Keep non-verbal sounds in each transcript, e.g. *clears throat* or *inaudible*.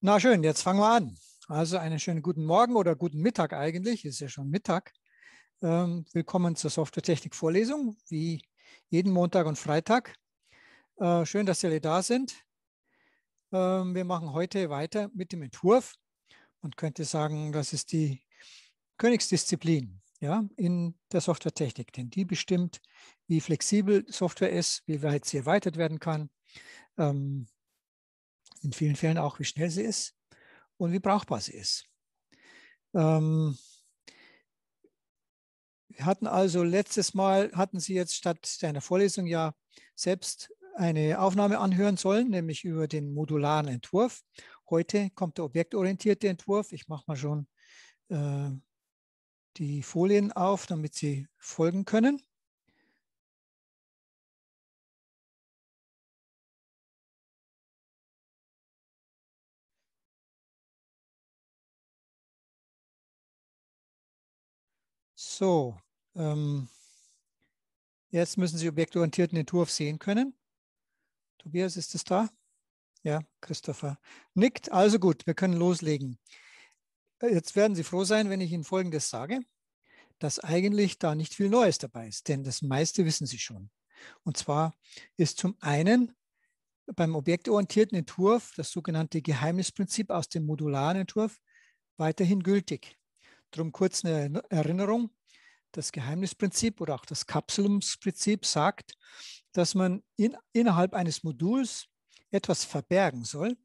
Na schön, jetzt fangen wir an. Also einen schönen guten Morgen oder guten Mittag eigentlich, ist ja schon Mittag. Ähm, willkommen zur Softwaretechnik-Vorlesung, wie jeden Montag und Freitag. Äh, schön, dass Sie alle da sind. Ähm, wir machen heute weiter mit dem Entwurf. und könnte sagen, das ist die Königsdisziplin ja, in der Softwaretechnik, denn die bestimmt, wie flexibel Software ist, wie weit sie erweitert werden kann, ähm, in vielen Fällen auch, wie schnell sie ist und wie brauchbar sie ist. Ähm, wir hatten also letztes Mal, hatten Sie jetzt statt deiner Vorlesung ja selbst eine Aufnahme anhören sollen, nämlich über den modularen Entwurf. Heute kommt der objektorientierte Entwurf. Ich mache mal schon äh, die Folien auf, damit Sie folgen können. So, ähm, jetzt müssen Sie objektorientierten Entwurf sehen können. Tobias, ist es da? Ja, Christopher. Nickt, also gut, wir können loslegen. Äh, jetzt werden Sie froh sein, wenn ich Ihnen Folgendes sage, dass eigentlich da nicht viel Neues dabei ist, denn das meiste wissen Sie schon. Und zwar ist zum einen beim objektorientierten Entwurf das sogenannte Geheimnisprinzip aus dem modularen Entwurf weiterhin gültig. Darum kurz eine Erinnerung das Geheimnisprinzip oder auch das Kapselungsprinzip sagt, dass man in, innerhalb eines Moduls etwas verbergen soll,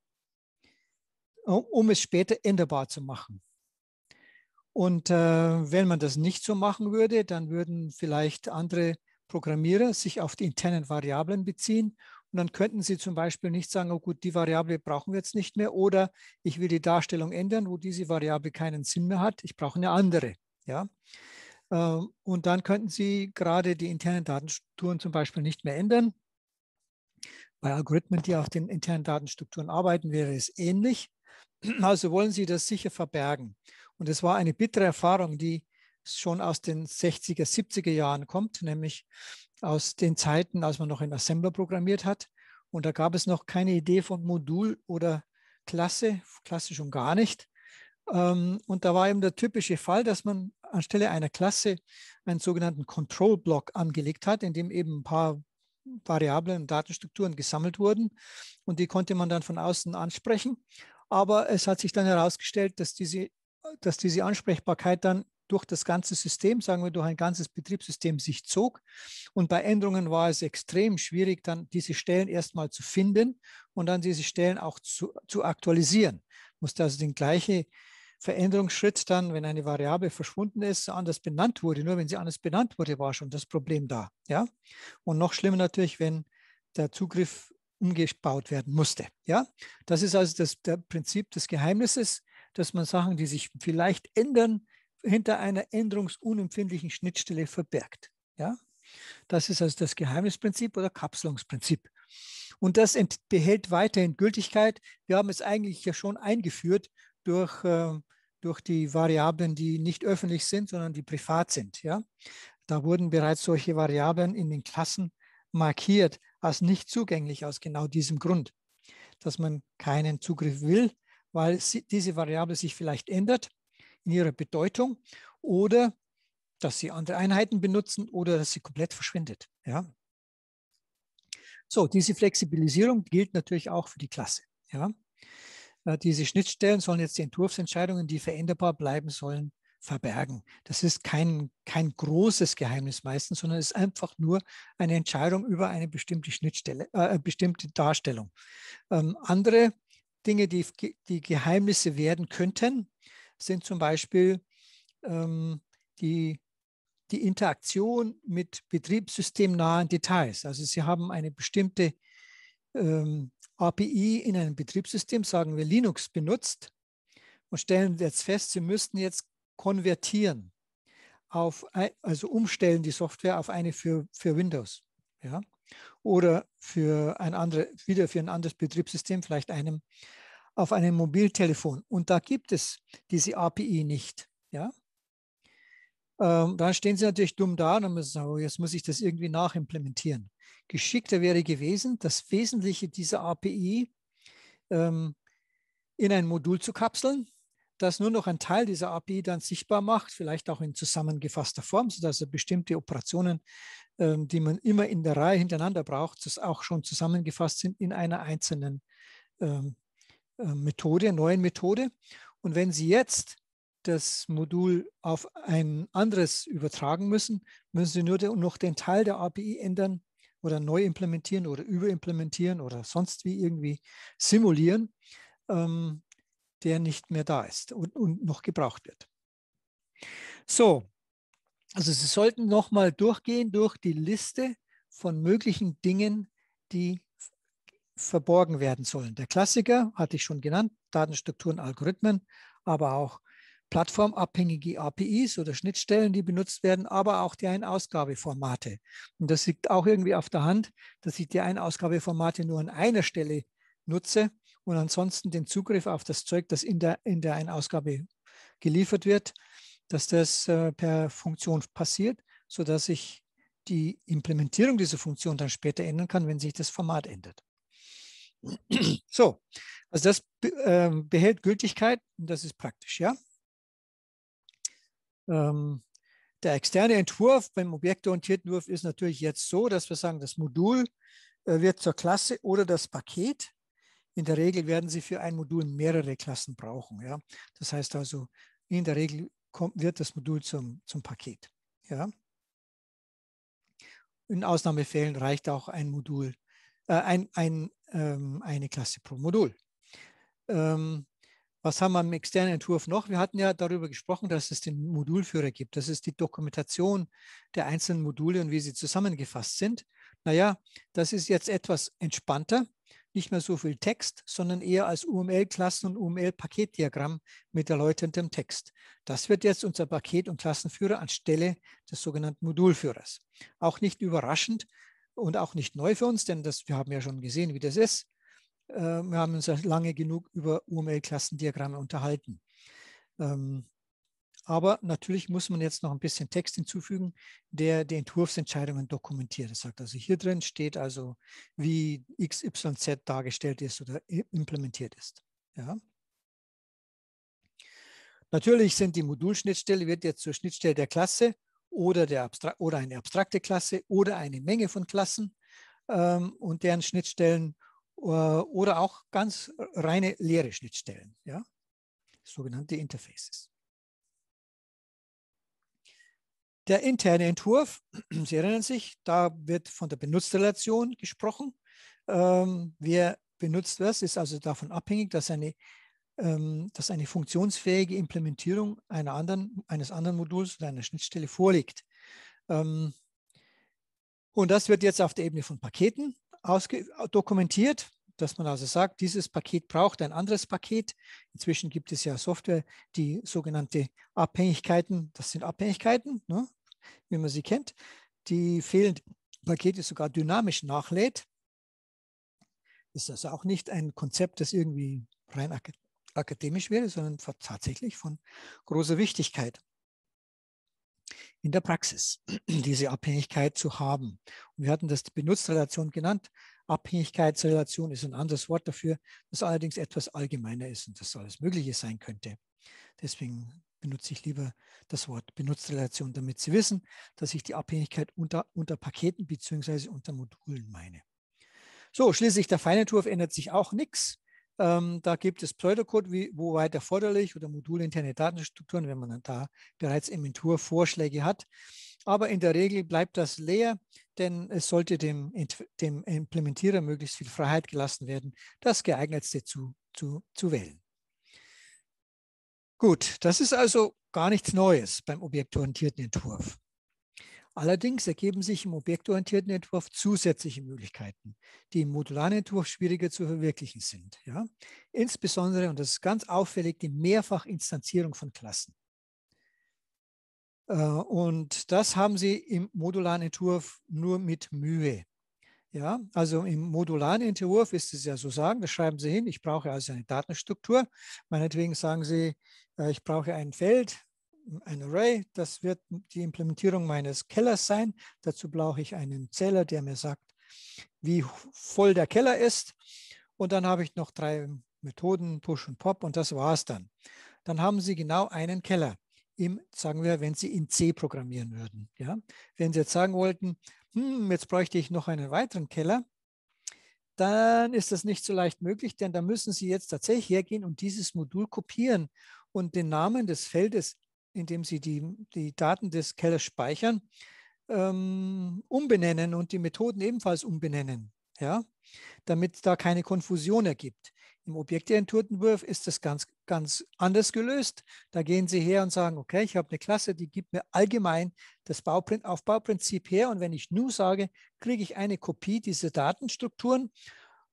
um es später änderbar zu machen. Und äh, wenn man das nicht so machen würde, dann würden vielleicht andere Programmierer sich auf die internen Variablen beziehen. Und dann könnten sie zum Beispiel nicht sagen, oh gut, die Variable brauchen wir jetzt nicht mehr oder ich will die Darstellung ändern, wo diese Variable keinen Sinn mehr hat, ich brauche eine andere. Ja? Ähm, und dann könnten Sie gerade die internen Datenstrukturen zum Beispiel nicht mehr ändern. Bei Algorithmen, die auf den internen Datenstrukturen arbeiten, wäre es ähnlich. *clears throat* Also wollen Sie das sicher verbergen. Und es war eine bittere Erfahrung, die schon aus den 60er, 70er Jahren kommt, nämlich aus den Zeiten, als man noch in Assembler programmiert hat. Und da gab es noch keine Idee von Modul oder Klasse, Klasse schon gar nicht. Ähm, und da war eben der typische Fall, dass man anstelle einer Klasse einen sogenannten Control-Block angelegt hat, in dem eben ein paar Variablen, Datenstrukturen gesammelt wurden und die konnte man dann von außen ansprechen. Aber es hat sich dann herausgestellt, dass diese, dass diese Ansprechbarkeit dann durch das ganze System, sagen wir durch ein ganzes Betriebssystem sich zog. Und bei Änderungen war es extrem schwierig, dann diese Stellen erstmal zu finden und dann diese Stellen auch zu, zu aktualisieren. Musste also den gleichen Veränderungsschritt dann, wenn eine Variable verschwunden ist, anders benannt wurde. Nur wenn sie anders benannt wurde, war schon das Problem da. Ja? Und noch schlimmer natürlich, wenn der Zugriff umgebaut werden musste. Ja? Das ist also das der Prinzip des Geheimnisses, dass man Sachen, die sich vielleicht ändern, hinter einer änderungsunempfindlichen Schnittstelle verbergt. Ja? Das ist also das Geheimnisprinzip oder Kapselungsprinzip. Und das behält weiterhin Gültigkeit. Wir haben es eigentlich ja schon eingeführt durch äh, durch die Variablen, die nicht öffentlich sind, sondern die privat sind. Ja? Da wurden bereits solche Variablen in den Klassen markiert als nicht zugänglich aus genau diesem Grund, dass man keinen Zugriff will, weil diese Variable sich vielleicht ändert in ihrer Bedeutung oder dass sie andere Einheiten benutzen oder dass sie komplett verschwindet. Ja? So, diese Flexibilisierung gilt natürlich auch für die Klasse. Ja? Äh, diese Schnittstellen sollen jetzt die Entwurfsentscheidungen, die veränderbar bleiben sollen, verbergen. Das ist kein, kein großes Geheimnis meistens, sondern es ist einfach nur eine Entscheidung über eine bestimmte Schnittstelle, äh, bestimmte Darstellung. Ähm, andere Dinge, die, die Geheimnisse werden könnten, sind zum Beispiel ähm, die, die Interaktion mit betriebssystemnahen Details. Also Sie haben eine bestimmte ähm, API in einem Betriebssystem, sagen wir Linux, benutzt und stellen jetzt fest, Sie müssten jetzt konvertieren, auf, also umstellen die Software auf eine für, für Windows. Ja? Oder für ein andere, wieder für ein anderes Betriebssystem, vielleicht einem auf einem Mobiltelefon. Und da gibt es diese API nicht. Ja? Ähm, dann stehen sie natürlich dumm da und dann müssen sie sagen, oh, jetzt muss ich das irgendwie nachimplementieren. Geschickter wäre gewesen, das Wesentliche dieser API ähm, in ein Modul zu kapseln, das nur noch ein Teil dieser API dann sichtbar macht, vielleicht auch in zusammengefasster Form, sodass er bestimmte Operationen, ähm, die man immer in der Reihe hintereinander braucht, das auch schon zusammengefasst sind in einer einzelnen ähm, äh, Methode, neuen Methode. Und wenn Sie jetzt das Modul auf ein anderes übertragen müssen, müssen Sie nur noch den Teil der API ändern oder neu implementieren oder überimplementieren oder sonst wie irgendwie simulieren, ähm, der nicht mehr da ist und, und noch gebraucht wird. So, also Sie sollten nochmal durchgehen durch die Liste von möglichen Dingen, die verborgen werden sollen. Der Klassiker hatte ich schon genannt, Datenstrukturen, Algorithmen, aber auch plattformabhängige APIs oder Schnittstellen, die benutzt werden, aber auch die Ein-Ausgabeformate. Und das liegt auch irgendwie auf der Hand, dass ich die Ein-Ausgabeformate nur an einer Stelle nutze und ansonsten den Zugriff auf das Zeug, das in der, in der Ein-Ausgabe geliefert wird, dass das äh, per Funktion passiert, sodass ich die Implementierung dieser Funktion dann später ändern kann, wenn sich das Format ändert. So, also das ähm, behält Gültigkeit und das ist praktisch, ja. Ähm, der externe Entwurf beim objektorientierten Entwurf ist natürlich jetzt so, dass wir sagen, das Modul äh, wird zur Klasse oder das Paket. In der Regel werden Sie für ein Modul mehrere Klassen brauchen. Ja? Das heißt also, in der Regel kommt, wird das Modul zum, zum Paket. Ja? In Ausnahmefällen reicht auch ein Modul, äh, ein, ein, ähm, eine Klasse pro Modul. Ähm, was haben wir im externen Entwurf noch? Wir hatten ja darüber gesprochen, dass es den Modulführer gibt. Das ist die Dokumentation der einzelnen Module und wie sie zusammengefasst sind. Naja, das ist jetzt etwas entspannter. Nicht mehr so viel Text, sondern eher als UML-Klassen- und UML-Paketdiagramm mit erläuterndem Text. Das wird jetzt unser Paket- und Klassenführer anstelle des sogenannten Modulführers. Auch nicht überraschend, und auch nicht neu für uns, denn das, wir haben ja schon gesehen, wie das ist. Ähm, wir haben uns ja lange genug über UML-Klassendiagramme unterhalten. Ähm, aber natürlich muss man jetzt noch ein bisschen Text hinzufügen, der die Entwurfsentscheidungen dokumentiert. Das sagt also hier drin steht also, wie XYZ dargestellt ist oder implementiert ist. Ja. Natürlich sind die Modulschnittstelle, wird jetzt zur Schnittstelle der Klasse oder, der Abstra oder eine abstrakte Klasse oder eine Menge von Klassen ähm, und deren Schnittstellen äh, oder auch ganz reine leere Schnittstellen, ja? sogenannte Interfaces. Der interne Entwurf, *clears throat* Sie erinnern sich, da wird von der Benutzerrelation gesprochen. Ähm, wer benutzt was, ist also davon abhängig, dass eine, ähm, dass eine funktionsfähige Implementierung einer anderen, eines anderen Moduls oder einer Schnittstelle vorliegt. Ähm, und das wird jetzt auf der Ebene von Paketen dokumentiert, dass man also sagt, dieses Paket braucht ein anderes Paket. Inzwischen gibt es ja Software, die sogenannte Abhängigkeiten, das sind Abhängigkeiten, ne, wie man sie kennt, die fehlend Pakete sogar dynamisch nachlädt. Ist das also auch nicht ein Konzept, das irgendwie rein akademisch wäre, sondern tatsächlich von großer Wichtigkeit in der Praxis, *clears throat* diese Abhängigkeit zu haben. Und wir hatten das Benutzrelation genannt. Abhängigkeitsrelation ist ein anderes Wort dafür, das allerdings etwas allgemeiner ist und das alles Mögliche sein könnte. Deswegen benutze ich lieber das Wort Benutzrelation, damit Sie wissen, dass ich die Abhängigkeit unter, unter Paketen bzw. unter Modulen meine. So, schließlich der Feinentwurf ändert sich auch nichts. Ähm, da gibt es Pseudocode, wie, weit erforderlich, oder modulinterne Datenstrukturen, wenn man dann da bereits Inventur Vorschläge hat. Aber in der Regel bleibt das leer, denn es sollte dem, dem Implementierer möglichst viel Freiheit gelassen werden, das geeignetste zu, zu, zu wählen. Gut, das ist also gar nichts Neues beim objektorientierten Entwurf. Allerdings ergeben sich im objektorientierten Entwurf zusätzliche Möglichkeiten, die im modularen Entwurf schwieriger zu verwirklichen sind. Ja? Insbesondere, und das ist ganz auffällig, die Mehrfachinstanzierung von Klassen. Äh, und das haben sie im modularen Entwurf nur mit Mühe. Ja, also im modularen Entwurf ist es ja so sagen, das schreiben Sie hin, ich brauche also eine Datenstruktur. Meinetwegen sagen Sie, äh, ich brauche ein Feld ein Array, das wird die Implementierung meines Kellers sein. Dazu brauche ich einen Zähler, der mir sagt, wie voll der Keller ist. Und dann habe ich noch drei Methoden, Push und Pop und das war es dann. Dann haben Sie genau einen Keller. Im, sagen wir, wenn Sie in C programmieren würden. Ja? Wenn Sie jetzt sagen wollten, hm, jetzt bräuchte ich noch einen weiteren Keller, dann ist das nicht so leicht möglich, denn da müssen Sie jetzt tatsächlich hergehen und dieses Modul kopieren und den Namen des Feldes indem sie die, die Daten des Kellers speichern, ähm, umbenennen und die Methoden ebenfalls umbenennen, ja, damit da keine Konfusion ergibt. Im Objekteentwurf ist das ganz, ganz anders gelöst. Da gehen Sie her und sagen, okay, ich habe eine Klasse, die gibt mir allgemein das Bauprin Aufbauprinzip her. Und wenn ich nu sage, kriege ich eine Kopie dieser Datenstrukturen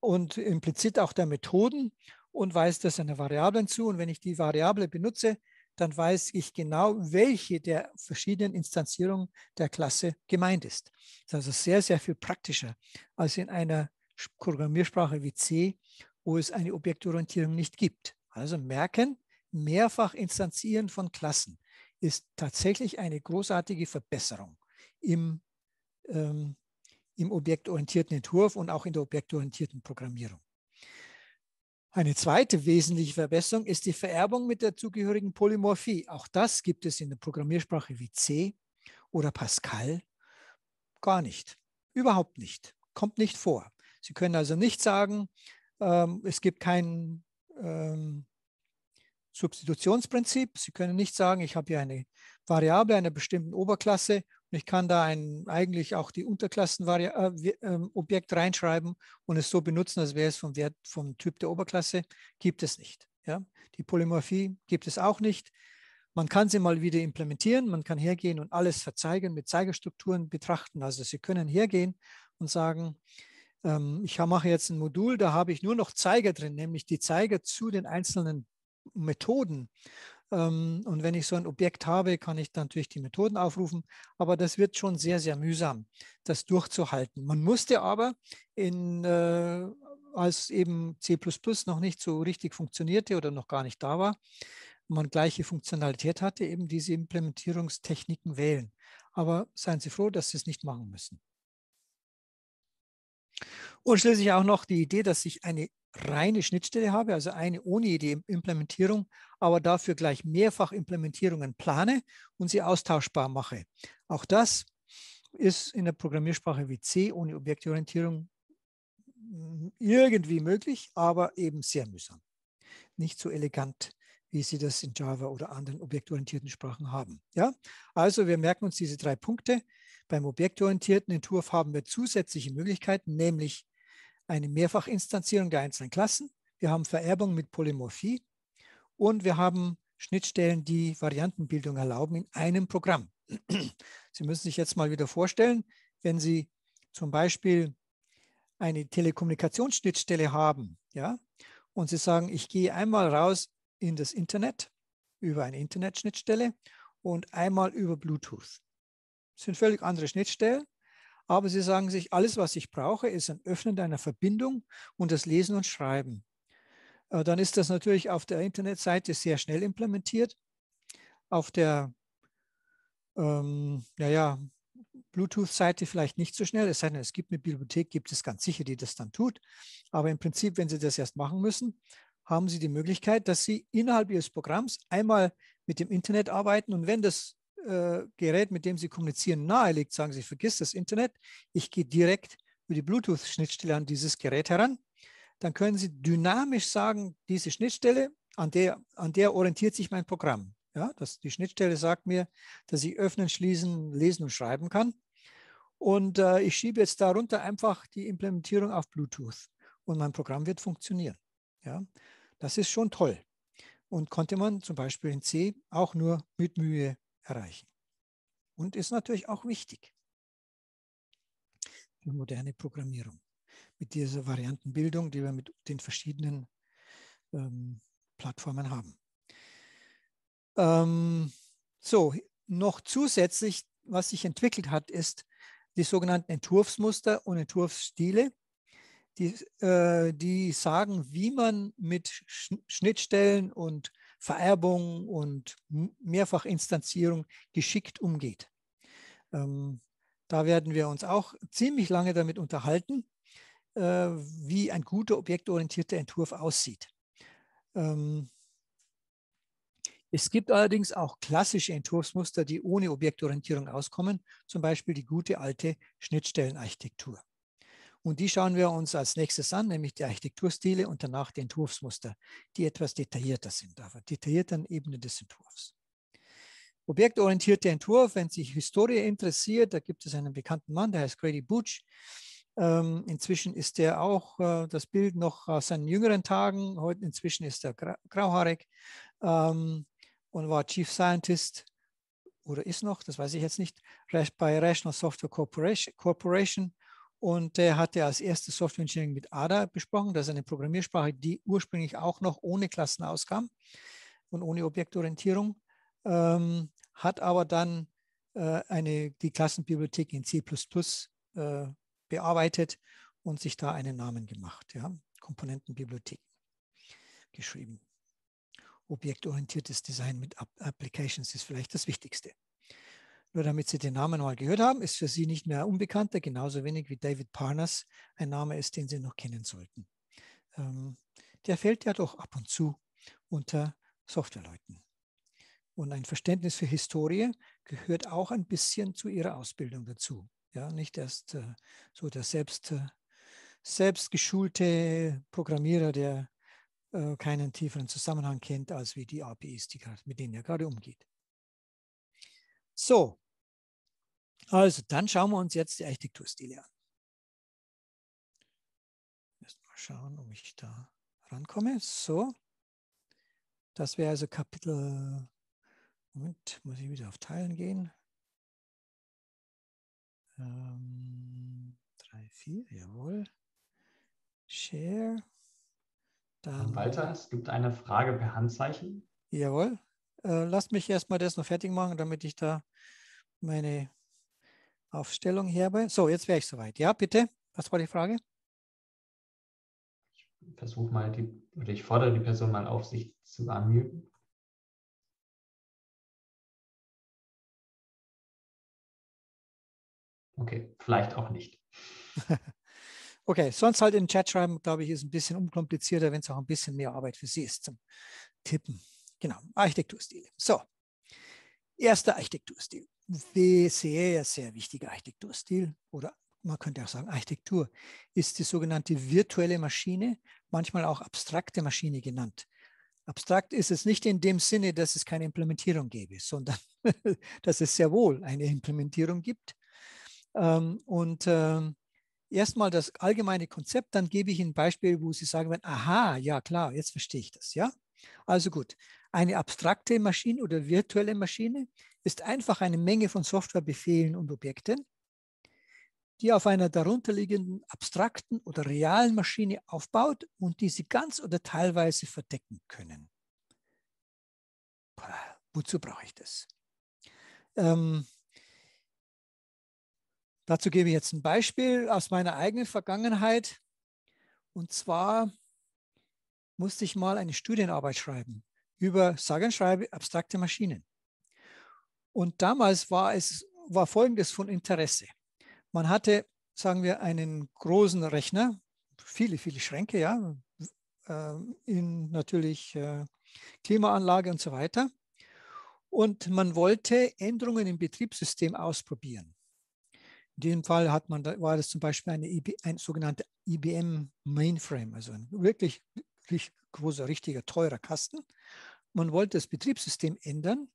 und implizit auch der Methoden und weise das einer Variablen zu. Und wenn ich die Variable benutze, dann weiß ich genau, welche der verschiedenen Instanzierungen der Klasse gemeint ist. Das ist also sehr, sehr viel praktischer als in einer Programmiersprache wie C, wo es eine Objektorientierung nicht gibt. Also merken, mehrfach instanzieren von Klassen ist tatsächlich eine großartige Verbesserung im, ähm, im objektorientierten Entwurf und auch in der objektorientierten Programmierung. Eine zweite wesentliche Verbesserung ist die Vererbung mit der zugehörigen Polymorphie. Auch das gibt es in der Programmiersprache wie C oder Pascal gar nicht. Überhaupt nicht. Kommt nicht vor. Sie können also nicht sagen, ähm, es gibt kein ähm, Substitutionsprinzip. Sie können nicht sagen, ich habe hier eine Variable einer bestimmten Oberklasse ich kann da ein, eigentlich auch die Unterklassenobjekt äh, ähm, reinschreiben und es so benutzen, als wäre es vom, Wert, vom Typ der Oberklasse. Gibt es nicht. Ja? Die Polymorphie gibt es auch nicht. Man kann sie mal wieder implementieren. Man kann hergehen und alles verzeigen, mit Zeigerstrukturen betrachten. Also Sie können hergehen und sagen, ähm, ich mache jetzt ein Modul, da habe ich nur noch Zeiger drin, nämlich die Zeiger zu den einzelnen Methoden. Ähm, und wenn ich so ein Objekt habe, kann ich dann natürlich die Methoden aufrufen. Aber das wird schon sehr, sehr mühsam, das durchzuhalten. Man musste aber in, äh, als eben C++ noch nicht so richtig funktionierte oder noch gar nicht da war, man gleiche Funktionalität hatte, eben diese Implementierungstechniken wählen. Aber seien Sie froh, dass Sie es nicht machen müssen. Und schließlich auch noch die Idee, dass ich eine reine Schnittstelle habe, also eine ohne jede Implementierung, aber dafür gleich mehrfach Implementierungen plane und sie austauschbar mache. Auch das ist in der Programmiersprache wie C ohne Objektorientierung hm, irgendwie möglich, aber eben sehr mühsam. Nicht so elegant, wie Sie das in Java oder anderen objektorientierten Sprachen haben. Ja? Also wir merken uns diese drei Punkte. Beim objektorientierten Entwurf haben wir zusätzliche Möglichkeiten, nämlich eine Mehrfachinstanzierung der einzelnen Klassen, wir haben Vererbung mit Polymorphie und wir haben Schnittstellen, die Variantenbildung erlauben in einem Programm. *clears throat* Sie müssen sich jetzt mal wieder vorstellen, wenn Sie zum Beispiel eine Telekommunikationsschnittstelle haben, ja, und Sie sagen, ich gehe einmal raus in das Internet über eine Internetschnittstelle und einmal über Bluetooth. Das sind völlig andere Schnittstellen, aber sie sagen sich, alles, was ich brauche, ist ein Öffnen einer Verbindung und das Lesen und Schreiben. Äh, dann ist das natürlich auf der Internetseite sehr schnell implementiert. Auf der ähm, naja, Bluetooth-Seite vielleicht nicht so schnell. Es sei denn, es gibt eine Bibliothek, gibt es ganz sicher, die das dann tut. Aber im Prinzip, wenn Sie das erst machen müssen, haben Sie die Möglichkeit, dass Sie innerhalb Ihres Programms einmal mit dem Internet arbeiten. Und wenn das äh, Gerät, mit dem Sie kommunizieren, nahelegt, sagen Sie, vergiss das Internet, ich gehe direkt über die Bluetooth-Schnittstelle an dieses Gerät heran. Dann können Sie dynamisch sagen, diese Schnittstelle, an der, an der orientiert sich mein Programm. Ja, das, die Schnittstelle sagt mir, dass ich öffnen, schließen, lesen und schreiben kann. Und äh, ich schiebe jetzt darunter einfach die Implementierung auf Bluetooth und mein Programm wird funktionieren. Ja, das ist schon toll und konnte man zum Beispiel in C auch nur mit Mühe erreichen. Und ist natürlich auch wichtig für moderne Programmierung. Mit dieser Variantenbildung, die wir mit den verschiedenen ähm, Plattformen haben. Ähm, so, noch zusätzlich, was sich entwickelt hat, ist die sogenannten Entwurfsmuster und Entwurfsstile, die, äh, die sagen, wie man mit Schnittstellen und Vererbung und Mehrfachinstanzierung geschickt umgeht. Ähm, da werden wir uns auch ziemlich lange damit unterhalten, äh, wie ein guter objektorientierter Entwurf aussieht. Ähm, es gibt allerdings auch klassische Entwurfsmuster, die ohne Objektorientierung auskommen, zum Beispiel die gute alte Schnittstellenarchitektur. Und die schauen wir uns als nächstes an, nämlich die Architekturstile und danach die Entwurfsmuster, die etwas detaillierter sind, auf einer detaillierteren Ebene des Entwurfs. Objektorientierter Entwurf, wenn sich Historie interessiert, da gibt es einen bekannten Mann, der heißt Grady Butch. Ähm, inzwischen ist er auch äh, das Bild noch aus seinen jüngeren Tagen. Heute inzwischen ist er gra grauhaarig ähm, und war Chief Scientist oder ist noch, das weiß ich jetzt nicht, bei Rational Software Corporation, Corporation und er hatte als erstes Software Engineering mit ADA besprochen. Das ist eine Programmiersprache, die ursprünglich auch noch ohne Klassen auskam und ohne Objektorientierung, ähm, hat aber dann äh, eine, die Klassenbibliothek in C äh, bearbeitet und sich da einen Namen gemacht. Ja? Komponentenbibliothek geschrieben. Objektorientiertes Design mit Applications ist vielleicht das Wichtigste. Nur damit Sie den Namen mal gehört haben, ist für Sie nicht mehr unbekannter, genauso wenig wie David Parnas ein Name ist, den Sie noch kennen sollten. Ähm, der fällt ja doch ab und zu unter Softwareleuten. Und ein Verständnis für Historie gehört auch ein bisschen zu Ihrer Ausbildung dazu. Ja, nicht erst äh, so der selbst, äh, selbstgeschulte Programmierer, der äh, keinen tieferen Zusammenhang kennt, als wie die APIs, die grad, mit denen er gerade umgeht. So, also dann schauen wir uns jetzt die Architekturstile an. Erstmal schauen, ob ich da rankomme. So, das wäre also Kapitel, Moment, muss ich wieder auf Teilen gehen. Ähm, 3, 4, jawohl. Share. Dann Walter, es gibt eine Frage per Handzeichen. Jawohl. Äh, lasst mich erstmal das noch fertig machen, damit ich da meine Aufstellung herbe. So, jetzt wäre ich soweit. Ja, bitte. Was war die Frage? Ich versuche mal, die, oder ich fordere die Person mal auf, sich zu unmuten. Okay, vielleicht auch nicht. *laughs* okay, sonst halt in den Chat schreiben, glaube ich, ist ein bisschen unkomplizierter, wenn es auch ein bisschen mehr Arbeit für Sie ist zum Tippen. Genau, Architekturstile. So, erster Architekturstil. Sehr, sehr wichtiger Architekturstil oder man könnte auch sagen Architektur ist die sogenannte virtuelle Maschine, manchmal auch abstrakte Maschine genannt. Abstrakt ist es nicht in dem Sinne, dass es keine Implementierung gäbe, sondern *laughs* dass es sehr wohl eine Implementierung gibt. Ähm, und ähm, erstmal das allgemeine Konzept, dann gebe ich Ihnen ein Beispiel, wo Sie sagen werden, aha, ja klar, jetzt verstehe ich das. Ja, also gut, eine abstrakte Maschine oder virtuelle Maschine ist einfach eine Menge von Softwarebefehlen und Objekten, die auf einer darunterliegenden abstrakten oder realen Maschine aufbaut und die sie ganz oder teilweise verdecken können. Wozu brauche ich das? Ähm, dazu gebe ich jetzt ein Beispiel aus meiner eigenen Vergangenheit. Und zwar musste ich mal eine Studienarbeit schreiben über sage und schreibe abstrakte Maschinen. Und damals war es war folgendes von Interesse. Man hatte, sagen wir, einen großen Rechner, viele, viele Schränke, ja, äh, in natürlich äh, Klimaanlage und so weiter. Und man wollte Änderungen im Betriebssystem ausprobieren. In dem Fall hat man, war das zum Beispiel eine, e ein sogenannter IBM e Mainframe, also ein wirklich, wirklich großer, richtiger, teurer Kasten man wollte das Betriebssystem ändern,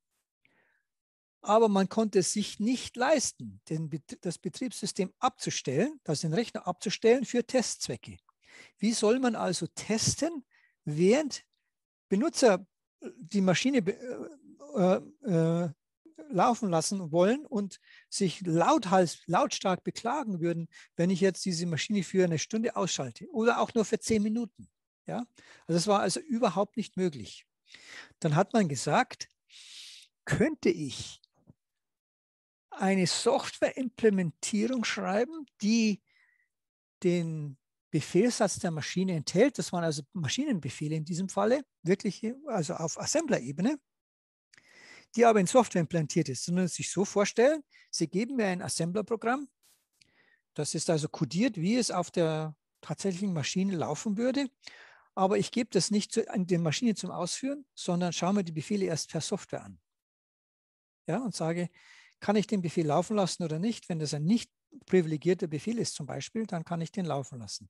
aber man konnte es sich nicht leisten, den, das Betriebssystem abzustellen, also den Rechner abzustellen für Testzwecke. Wie soll man also testen, während Benutzer äh, die Maschine äh, äh, äh, laufen lassen wollen und sich lauthals, lautstark beklagen würden, wenn ich jetzt diese Maschine für eine Stunde ausschalte oder auch nur für zehn Minuten. Ja? Also es war also überhaupt nicht möglich. Dann hat man gesagt, könnte ich eine Softwareimplementierung schreiben, die den Befehlssatz der Maschine enthält. Das waren also Maschinenbefehle in diesem Falle, wirklich also auf Assembler-Ebene, die aber in Software implantiert ist. Sie müssen sich so vorstellen, Sie geben mir ein Assembler-Programm, das ist also codiert, wie es auf der tatsächlichen Maschine laufen würde aber ich gebe das nicht zu, an die Maschine zum Ausführen, sondern schaue mir die Befehle erst per Software an. Ja, und sage, kann ich den Befehl laufen lassen oder nicht? Wenn das ein nicht privilegierter Befehl ist zum Beispiel, dann kann ich den laufen lassen.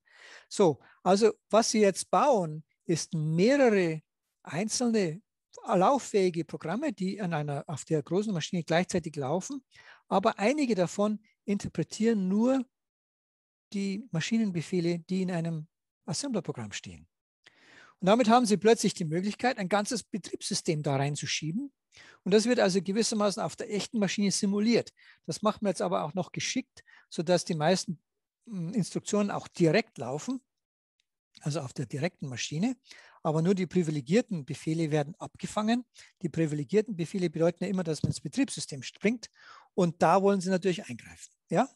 So, also was Sie jetzt bauen, ist mehrere einzelne lauffähige Programme, die an einer, auf der großen Maschine gleichzeitig laufen, aber einige davon interpretieren nur die Maschinenbefehle, die in einem Assembler-Programm stehen. Und damit haben Sie plötzlich die Möglichkeit, ein ganzes Betriebssystem da reinzuschieben. Und das wird also gewissermaßen auf der echten Maschine simuliert. Das macht man jetzt aber auch noch geschickt, sodass die meisten hm, Instruktionen auch direkt laufen, also auf der direkten Maschine. Aber nur die privilegierten Befehle werden abgefangen. Die privilegierten Befehle bedeuten ja immer, dass man ins Betriebssystem springt. Und da wollen Sie natürlich eingreifen. Ja?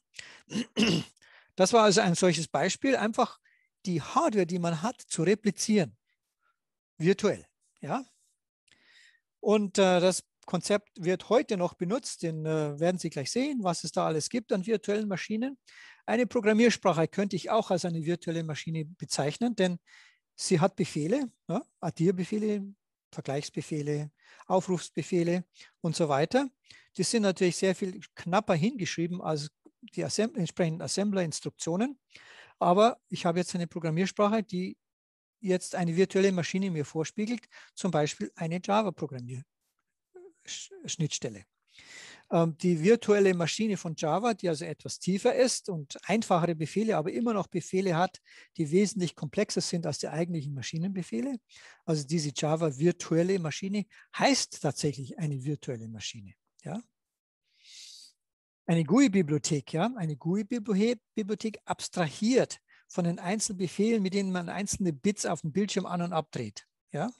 Das war also ein solches Beispiel, einfach die Hardware, die man hat, zu replizieren virtuell. Ja? Und äh, das Konzept wird heute noch benutzt, den äh, werden Sie gleich sehen, was es da alles gibt an virtuellen Maschinen. Eine Programmiersprache könnte ich auch als eine virtuelle Maschine bezeichnen, denn sie hat Befehle, ja, Addierbefehle, Vergleichsbefehle, Aufrufsbefehle und so weiter. Die sind natürlich sehr viel knapper hingeschrieben als die Assemb entsprechenden Assembler-Instruktionen. Aber ich habe jetzt eine Programmiersprache, die jetzt eine virtuelle Maschine mir vorspiegelt, zum Beispiel eine Java-Programmierschnittstelle. Äh, ähm, die virtuelle Maschine von Java, die also etwas tiefer ist und einfachere Befehle, aber immer noch Befehle hat, die wesentlich komplexer sind als die eigentlichen Maschinenbefehle. Also diese Java virtuelle Maschine heißt tatsächlich eine virtuelle Maschine. Ja? Eine GUI-Bibliothek, ja, eine GUI-Bibliothek abstrahiert von den Einzelbefehlen, mit denen man einzelne Bits auf dem Bildschirm an und abdreht. Ja?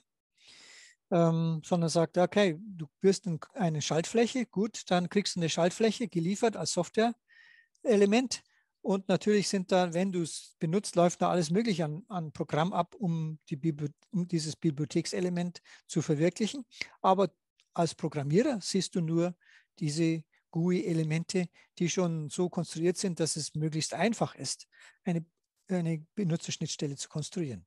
Ähm, sondern sagt, okay, du wirst eine Schaltfläche, gut, dann kriegst du eine Schaltfläche geliefert als Software-Element. Und natürlich sind da, wenn du es benutzt, läuft da alles Mögliche an, an Programm ab, um, die um dieses Bibliothekselement zu verwirklichen. Aber als Programmierer siehst du nur diese GUI-Elemente, die schon so konstruiert sind, dass es möglichst einfach ist, eine, eine Benutzerschnittstelle zu konstruieren.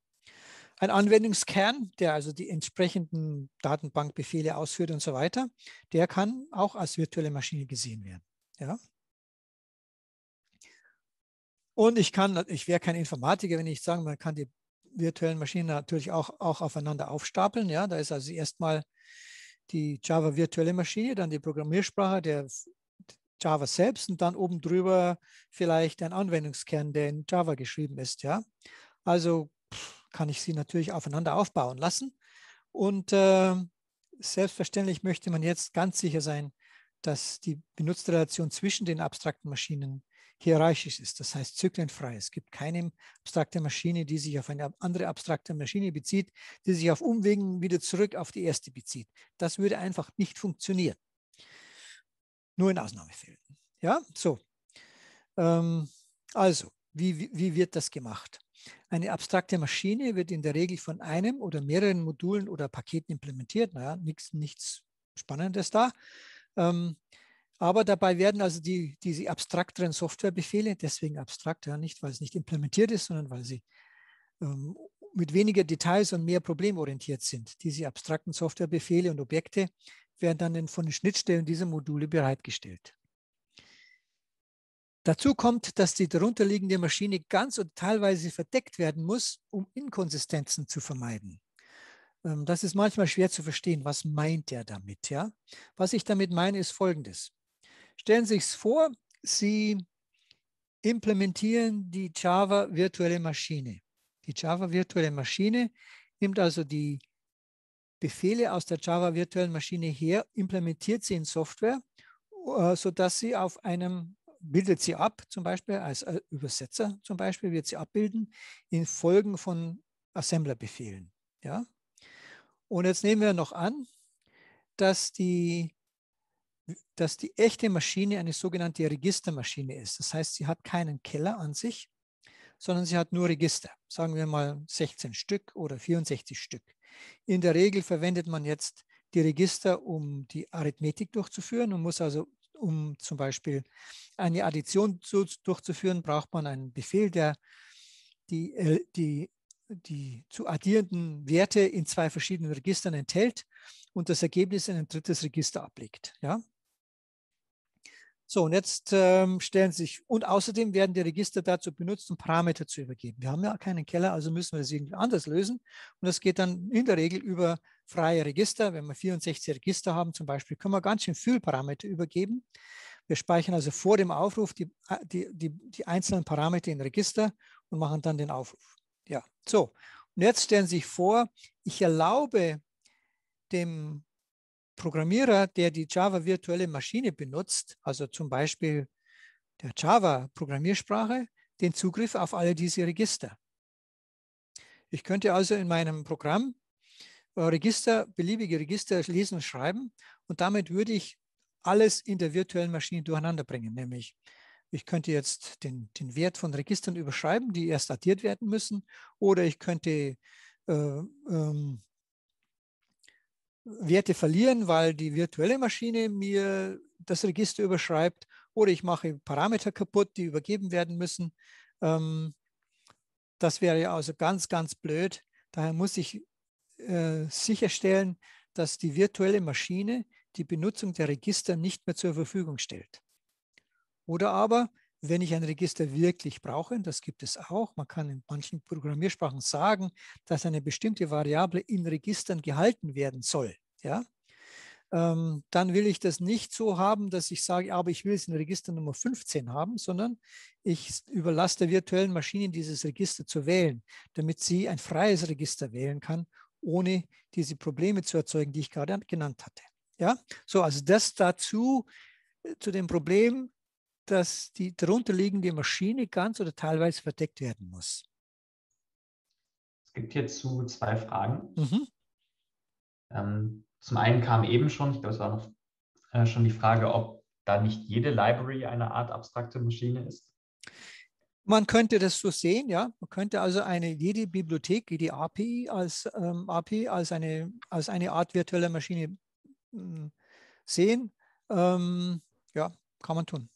Ein Anwendungskern, der also die entsprechenden Datenbankbefehle ausführt und so weiter, der kann auch als virtuelle Maschine gesehen werden. Ja? Und ich kann, ich wäre kein Informatiker, wenn ich sage, man kann die virtuellen Maschinen natürlich auch, auch aufeinander aufstapeln. Ja, da ist also erstmal die Java virtuelle Maschine, dann die Programmiersprache, der Java selbst und dann oben drüber vielleicht ein Anwendungskern, der in Java geschrieben ist. Ja? Also kann ich sie natürlich aufeinander aufbauen lassen. Und äh, selbstverständlich möchte man jetzt ganz sicher sein, dass die Benutzerrelation zwischen den abstrakten Maschinen hierarchisch ist, das heißt zyklenfrei. Es gibt keine abstrakte Maschine, die sich auf eine andere abstrakte Maschine bezieht, die sich auf Umwegen wieder zurück auf die erste bezieht. Das würde einfach nicht funktionieren. Nur in Ausnahmefällen. Ja, so. Ähm, also, wie, wie wird das gemacht? Eine abstrakte Maschine wird in der Regel von einem oder mehreren Modulen oder Paketen implementiert. Naja, nichts, nichts Spannendes da. Ähm, aber dabei werden also die, diese abstrakteren Softwarebefehle, deswegen abstrakt, ja, nicht weil es nicht implementiert ist, sondern weil sie ähm, mit weniger Details und mehr problemorientiert sind. Diese abstrakten Softwarebefehle und Objekte werden dann von den Schnittstellen dieser Module bereitgestellt. Dazu kommt, dass die darunterliegende Maschine ganz und teilweise verdeckt werden muss, um Inkonsistenzen zu vermeiden. Ähm, das ist manchmal schwer zu verstehen. Was meint er damit? Ja? Was ich damit meine, ist Folgendes. Stellen Sie sich vor, Sie implementieren die Java virtuelle Maschine. Die Java virtuelle Maschine nimmt also die Befehle aus der Java virtuellen Maschine her, implementiert sie in Software, äh, sodass sie auf einem, bildet sie ab, zum Beispiel als äh, Übersetzer zum Beispiel, wird sie abbilden in Folgen von Assembler-Befehlen. Ja? Und jetzt nehmen wir noch an, dass die, dass die echte Maschine eine sogenannte Registermaschine ist. Das heißt, sie hat keinen Keller an sich, sondern sie hat nur Register. Sagen wir mal 16 Stück oder 64 Stück. In der Regel verwendet man jetzt die Register, um die Arithmetik durchzuführen und muss also, um zum Beispiel eine Addition zu, durchzuführen, braucht man einen Befehl, der die, äh, die, die zu addierenden Werte in zwei verschiedenen Registern enthält und das Ergebnis in ein drittes Register ablegt. Ja? So, und jetzt ähm, stellen sich, und außerdem werden die Register dazu benutzt, um Parameter zu übergeben. Wir haben ja keinen Keller, also müssen wir das irgendwie anders lösen. Und das geht dann in der Regel über freie Register. Wenn wir 64 Register haben zum Beispiel, können wir ganz schön viel Parameter übergeben. Wir speichern also vor dem Aufruf die, äh, die, die, die einzelnen Parameter in Register und machen dann den Aufruf. Ja, so. Und jetzt stellen Sie sich vor, ich erlaube dem Programmierer, der die Java virtuelle Maschine benutzt, also zum Beispiel der Java Programmiersprache, den Zugriff auf alle diese Register. Ich könnte also in meinem Programm äh, Register, beliebige Register lesen und schreiben und damit würde ich alles in der virtuellen Maschine durcheinander bringen, nämlich ich könnte jetzt den, den Wert von Registern überschreiben, die erst addiert werden müssen, oder ich könnte äh, ähm, Werte verlieren, weil die virtuelle Maschine mir das Register überschreibt oder ich mache Parameter kaputt, die übergeben werden müssen. Ähm, das wäre ja also ganz, ganz blöd. Daher muss ich äh, sicherstellen, dass die virtuelle Maschine die Benutzung der Register nicht mehr zur Verfügung stellt. Oder aber wenn ich ein Register wirklich brauche, das gibt es auch, man kann in manchen Programmiersprachen sagen, dass eine bestimmte Variable in Registern gehalten werden soll. Ja? Ähm, dann will ich das nicht so haben, dass ich sage, aber ich will es in Register Nummer 15 haben, sondern ich überlasse der virtuellen Maschine dieses Register zu wählen, damit sie ein freies Register wählen kann, ohne diese Probleme zu erzeugen, die ich gerade genannt hatte. Ja? So, also das dazu, äh, zu dem Problem, dass die darunterliegende Maschine ganz oder teilweise verdeckt werden muss. Es gibt hierzu zwei Fragen. Mhm. Ähm, zum einen kam eben schon, ich glaube, es war noch äh, schon die Frage, ob da nicht jede Library eine Art abstrakte Maschine ist. Man könnte das so sehen, ja. Man könnte also eine, jede Bibliothek, jede API als, ähm, API als, eine, als eine Art virtuelle Maschine mh, mm, sehen. Ähm, ja, kann man tun.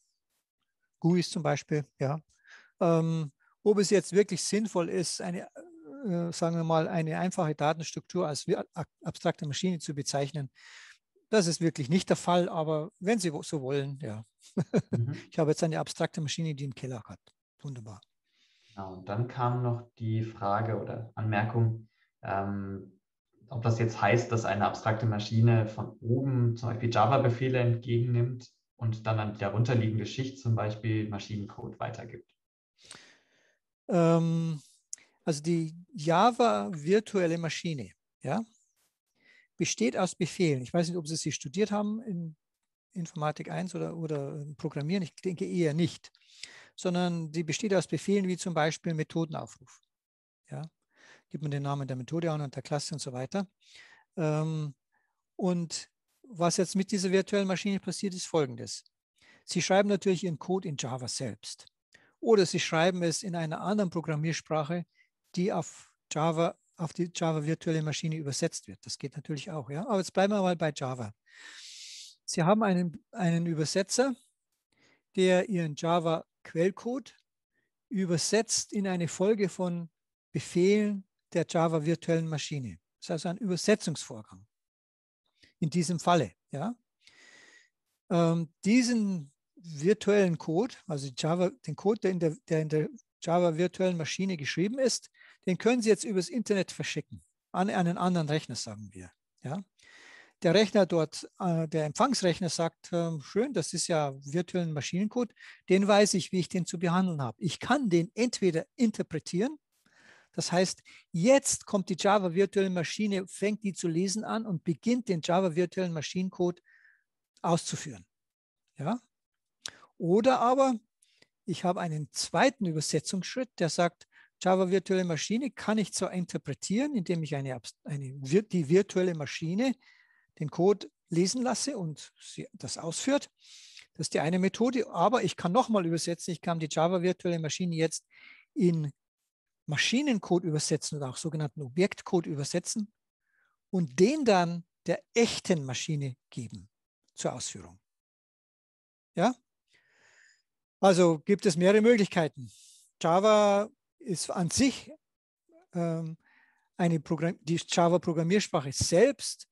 GUIs zum Beispiel, ja. Ähm, ob es jetzt wirklich sinnvoll ist, eine, äh, sagen wir mal, eine einfache Datenstruktur als abstrakte Maschine zu bezeichnen, das ist wirklich nicht der Fall, aber wenn Sie so wollen, ja. Mhm. *laughs* Ich habe jetzt eine abstrakte Maschine, die einen Keller hat. Wunderbar. Genau, und dann kam noch die Frage oder Anmerkung, ähm, ob das jetzt heißt, dass eine abstrakte Maschine von oben zum Beispiel Java-Befehle entgegennimmt und dann an die darunterliegende Schicht, zum Beispiel Maschinencode, weitergibt? Ähm, also die Java virtuelle Maschine, ja, besteht aus Befehlen. Ich weiß nicht, ob Sie sie studiert haben in Informatik 1 oder, oder ähm, Programmieren. Ich denke eher nicht, sondern die besteht aus Befehlen wie zum Beispiel Methodenaufruf. Ja, gibt man den Namen der Methode an und der Klasse und so weiter. Ähm, und was jetzt mit dieser virtuellen Maschine passiert, ist folgendes. Sie schreiben natürlich ihren Code in Java selbst. Oder sie schreiben es in einer anderen Programmiersprache, die auf Java, auf die Java virtuelle Maschine übersetzt wird. Das geht natürlich auch, ja. Aber jetzt bleiben wir mal bei Java. Sie haben einen, einen Übersetzer, der Ihren Java-Quellcode übersetzt in eine Folge von Befehlen der Java virtuellen Maschine. Das ist also ein Übersetzungsvorgang in diesem Falle. Ja? Ähm, diesen virtuellen Code, also Java, den Code, der in der, der in der Java virtuellen Maschine geschrieben ist, den können Sie jetzt übers Internet verschicken, an einen anderen Rechner, sagen wir. Ja? Der Rechner dort, äh, der Empfangsrechner sagt, äh, schön, das ist ja virtuellen Maschinencode, den weiß ich, wie ich den zu behandeln habe. Ich kann den entweder interpretieren, das heißt, jetzt kommt die Java virtuelle Maschine, fängt die zu lesen an und beginnt den Java virtuellen Maschinencode auszuführen. Ja? Oder aber ich habe einen zweiten Übersetzungsschritt, der sagt, Java virtuelle Maschine kann ich zwar interpretieren, indem ich eine, eine, die virtuelle Maschine den Code lesen lasse und sie das ausführt. Das ist die eine Methode, aber ich kann nochmal übersetzen, ich kann die Java virtuelle Maschine jetzt in Maschinencode übersetzen oder auch sogenannten Objektcode übersetzen und den dann der echten Maschine geben zur Ausführung. Ja? Also gibt es mehrere Möglichkeiten. Java ist an sich ähm, eine Programm die Java-Programmiersprache selbst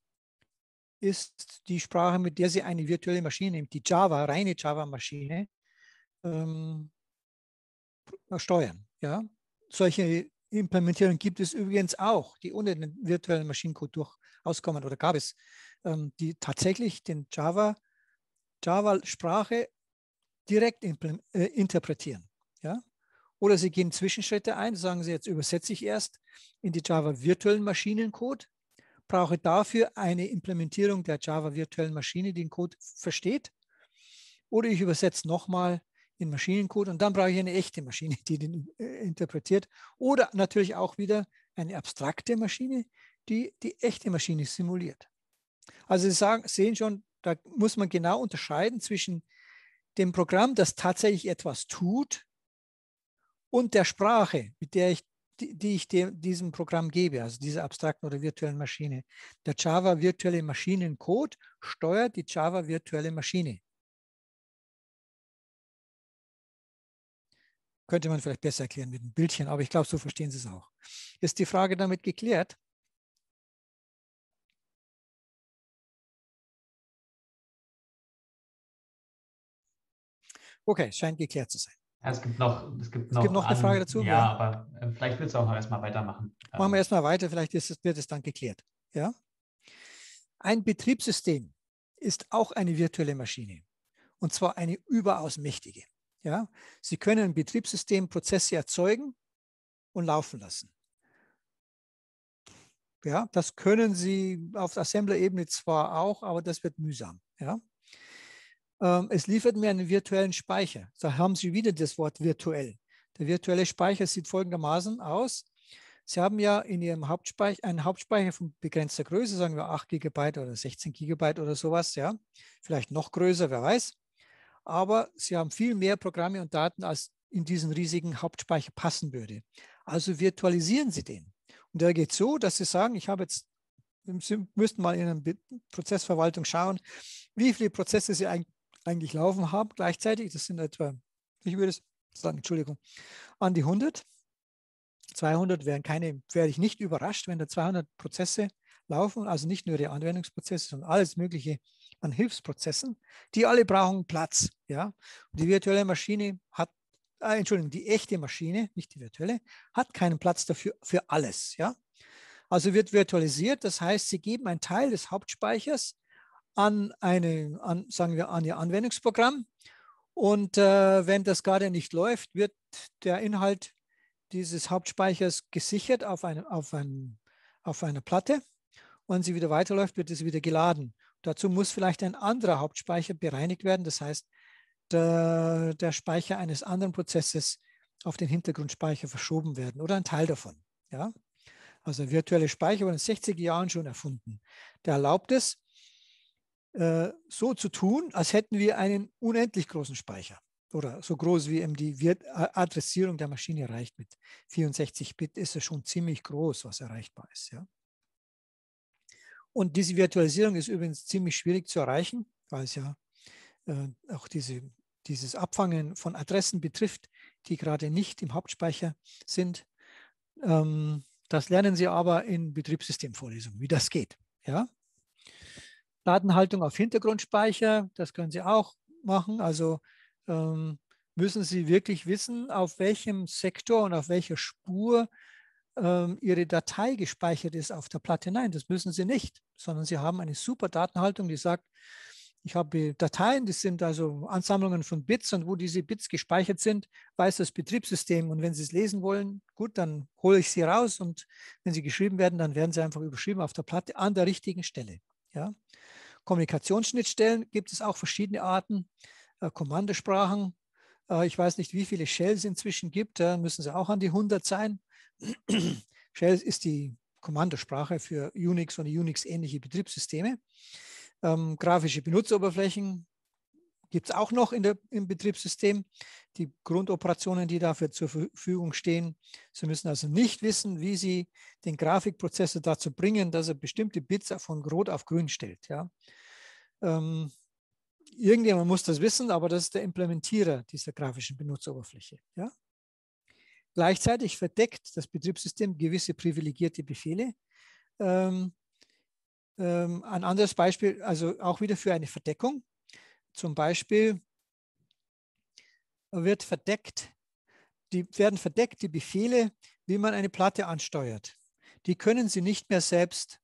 ist die Sprache, mit der sie eine virtuelle Maschine nimmt, die Java, reine Java-Maschine, ähm, steuern. Ja? Solche Implementierungen gibt es übrigens auch, die ohne den virtuellen Maschinencode durchaus kommen oder gab es, ähm, die tatsächlich den Java, Java-Sprache direkt äh, interpretieren. Ja? Oder sie gehen Zwischenschritte ein, sagen sie, jetzt übersetze ich erst in die Java virtuellen Maschinencode, brauche dafür eine Implementierung der Java virtuellen Maschine, die den Code versteht. Oder ich übersetze nochmal in Maschinencode und dann brauche ich eine echte Maschine, die den äh, interpretiert. Oder natürlich auch wieder eine abstrakte Maschine, die die echte Maschine simuliert. Also Sie sagen, sehen schon, da muss man genau unterscheiden zwischen dem Programm, das tatsächlich etwas tut, und der Sprache, mit der ich, die, die ich dem, diesem Programm gebe, also dieser abstrakten oder virtuellen Maschine. Der Java virtuelle Maschinencode steuert die Java virtuelle Maschine. Könnte man vielleicht besser erklären mit einem Bildchen, aber ich glaube, so verstehen Sie es auch. Ist die Frage damit geklärt? Okay, scheint geklärt zu sein. Ja, es gibt noch, es gibt noch, gibt noch eine Frage dazu. Ja, aber äh, vielleicht willst du auch noch erstmal weitermachen. Machen wir ähm. erstmal weiter, vielleicht es, wird es dann geklärt. Ja? Ein Betriebssystem ist auch eine virtuelle Maschine und zwar eine überaus mächtige. Ja? Sie können im Betriebssystem Prozesse erzeugen und laufen lassen. Ja, das können Sie auf Assembler-Ebene zwar auch, aber das wird mühsam. Ja? Ähm, es liefert mir einen virtuellen Speicher. Da haben Sie wieder das Wort virtuell. Der virtuelle Speicher sieht folgendermaßen aus. Sie haben ja in Ihrem Hauptspeicher einen Hauptspeicher von begrenzter Größe, sagen wir 8 GB oder 16 GB oder sowas, ja. Vielleicht noch größer, wer weiß aber sie haben viel mehr Programme und Daten, als in diesen riesigen Hauptspeicher passen würde. Also virtualisieren Sie den. Und da geht es so, dass Sie sagen, ich habe jetzt, Sie müssten mal in der Prozessverwaltung schauen, wie viele Prozesse Sie eigentlich laufen haben gleichzeitig. Das sind etwa, ich würde sagen, Entschuldigung, an die 100. 200 wären keine, wäre ich nicht überrascht, wenn da 200 Prozesse laufen, also nicht nur die Anwendungsprozesse, sondern alles Mögliche an Hilfsprozessen, die alle brauchen Platz. Ja? die virtuelle Maschine hat, äh, Entschuldigung, die echte Maschine, nicht die virtuelle, hat keinen Platz dafür für alles. Ja? Also wird virtualisiert, das heißt, sie geben einen Teil des Hauptspeichers an eine, an, sagen wir, an ihr Anwendungsprogramm. Und äh, wenn das gerade nicht läuft, wird der Inhalt dieses Hauptspeichers gesichert auf, eine, auf, ein, auf einer Platte. Und wenn sie wieder weiterläuft, wird es wieder geladen. Dazu muss vielleicht ein anderer Hauptspeicher bereinigt werden. Das heißt, der, der Speicher eines anderen Prozesses auf den Hintergrundspeicher verschoben werden oder ein Teil davon. Ja? Also virtuelle Speicher wurden in den 60er Jahren schon erfunden. Der erlaubt es, äh, so zu tun, als hätten wir einen unendlich großen Speicher oder so groß wie eben die Wirt Adressierung der Maschine reicht mit 64 Bit, ist es schon ziemlich groß, was erreichbar ist. Ja? Und diese Virtualisierung ist übrigens ziemlich schwierig zu erreichen, weil es ja äh, auch diese, dieses Abfangen von Adressen betrifft, die gerade nicht im Hauptspeicher sind. Ähm, das lernen Sie aber in Betriebssystemvorlesungen, wie das geht. Ja? Datenhaltung auf Hintergrundspeicher, das können Sie auch machen. Also ähm, müssen Sie wirklich wissen, auf welchem Sektor und auf welcher Spur ähm, ihre Datei gespeichert ist auf der Platte. Nein, das müssen Sie nicht, sondern Sie haben eine super Datenhaltung, die sagt, ich habe Dateien, das sind also Ansammlungen von Bits und wo diese Bits gespeichert sind, weiß das Betriebssystem. Und wenn Sie es lesen wollen, gut, dann hole ich sie raus und wenn sie geschrieben werden, dann werden sie einfach überschrieben auf der Platte an der richtigen Stelle. Ja? Kommunikationsschnittstellen gibt es auch verschiedene Arten, äh, Kommandosprachen. Äh, ich weiß nicht, wie viele Shells inzwischen gibt, da äh, müssen sie auch an die 100 sein. Shell ist die Kommandosprache für Unix und Unix-ähnliche Betriebssysteme. Ähm, grafische Benutzeroberflächen gibt es auch noch in der, im Betriebssystem. Die Grundoperationen, die dafür zur Verfügung stehen. Sie müssen also nicht wissen, wie Sie den Grafikprozessor dazu bringen, dass er bestimmte Bits von rot auf grün stellt. Ja. Ähm, irgendjemand muss das wissen, aber das ist der Implementierer dieser grafischen Benutzeroberfläche. Ja. Gleichzeitig verdeckt das Betriebssystem gewisse privilegierte Befehle. Ähm, ähm, ein anderes Beispiel, also auch wieder für eine Verdeckung. Zum Beispiel wird verdeckt, die, werden verdeckt die Befehle, wie man eine Platte ansteuert. Die können Sie nicht mehr selbst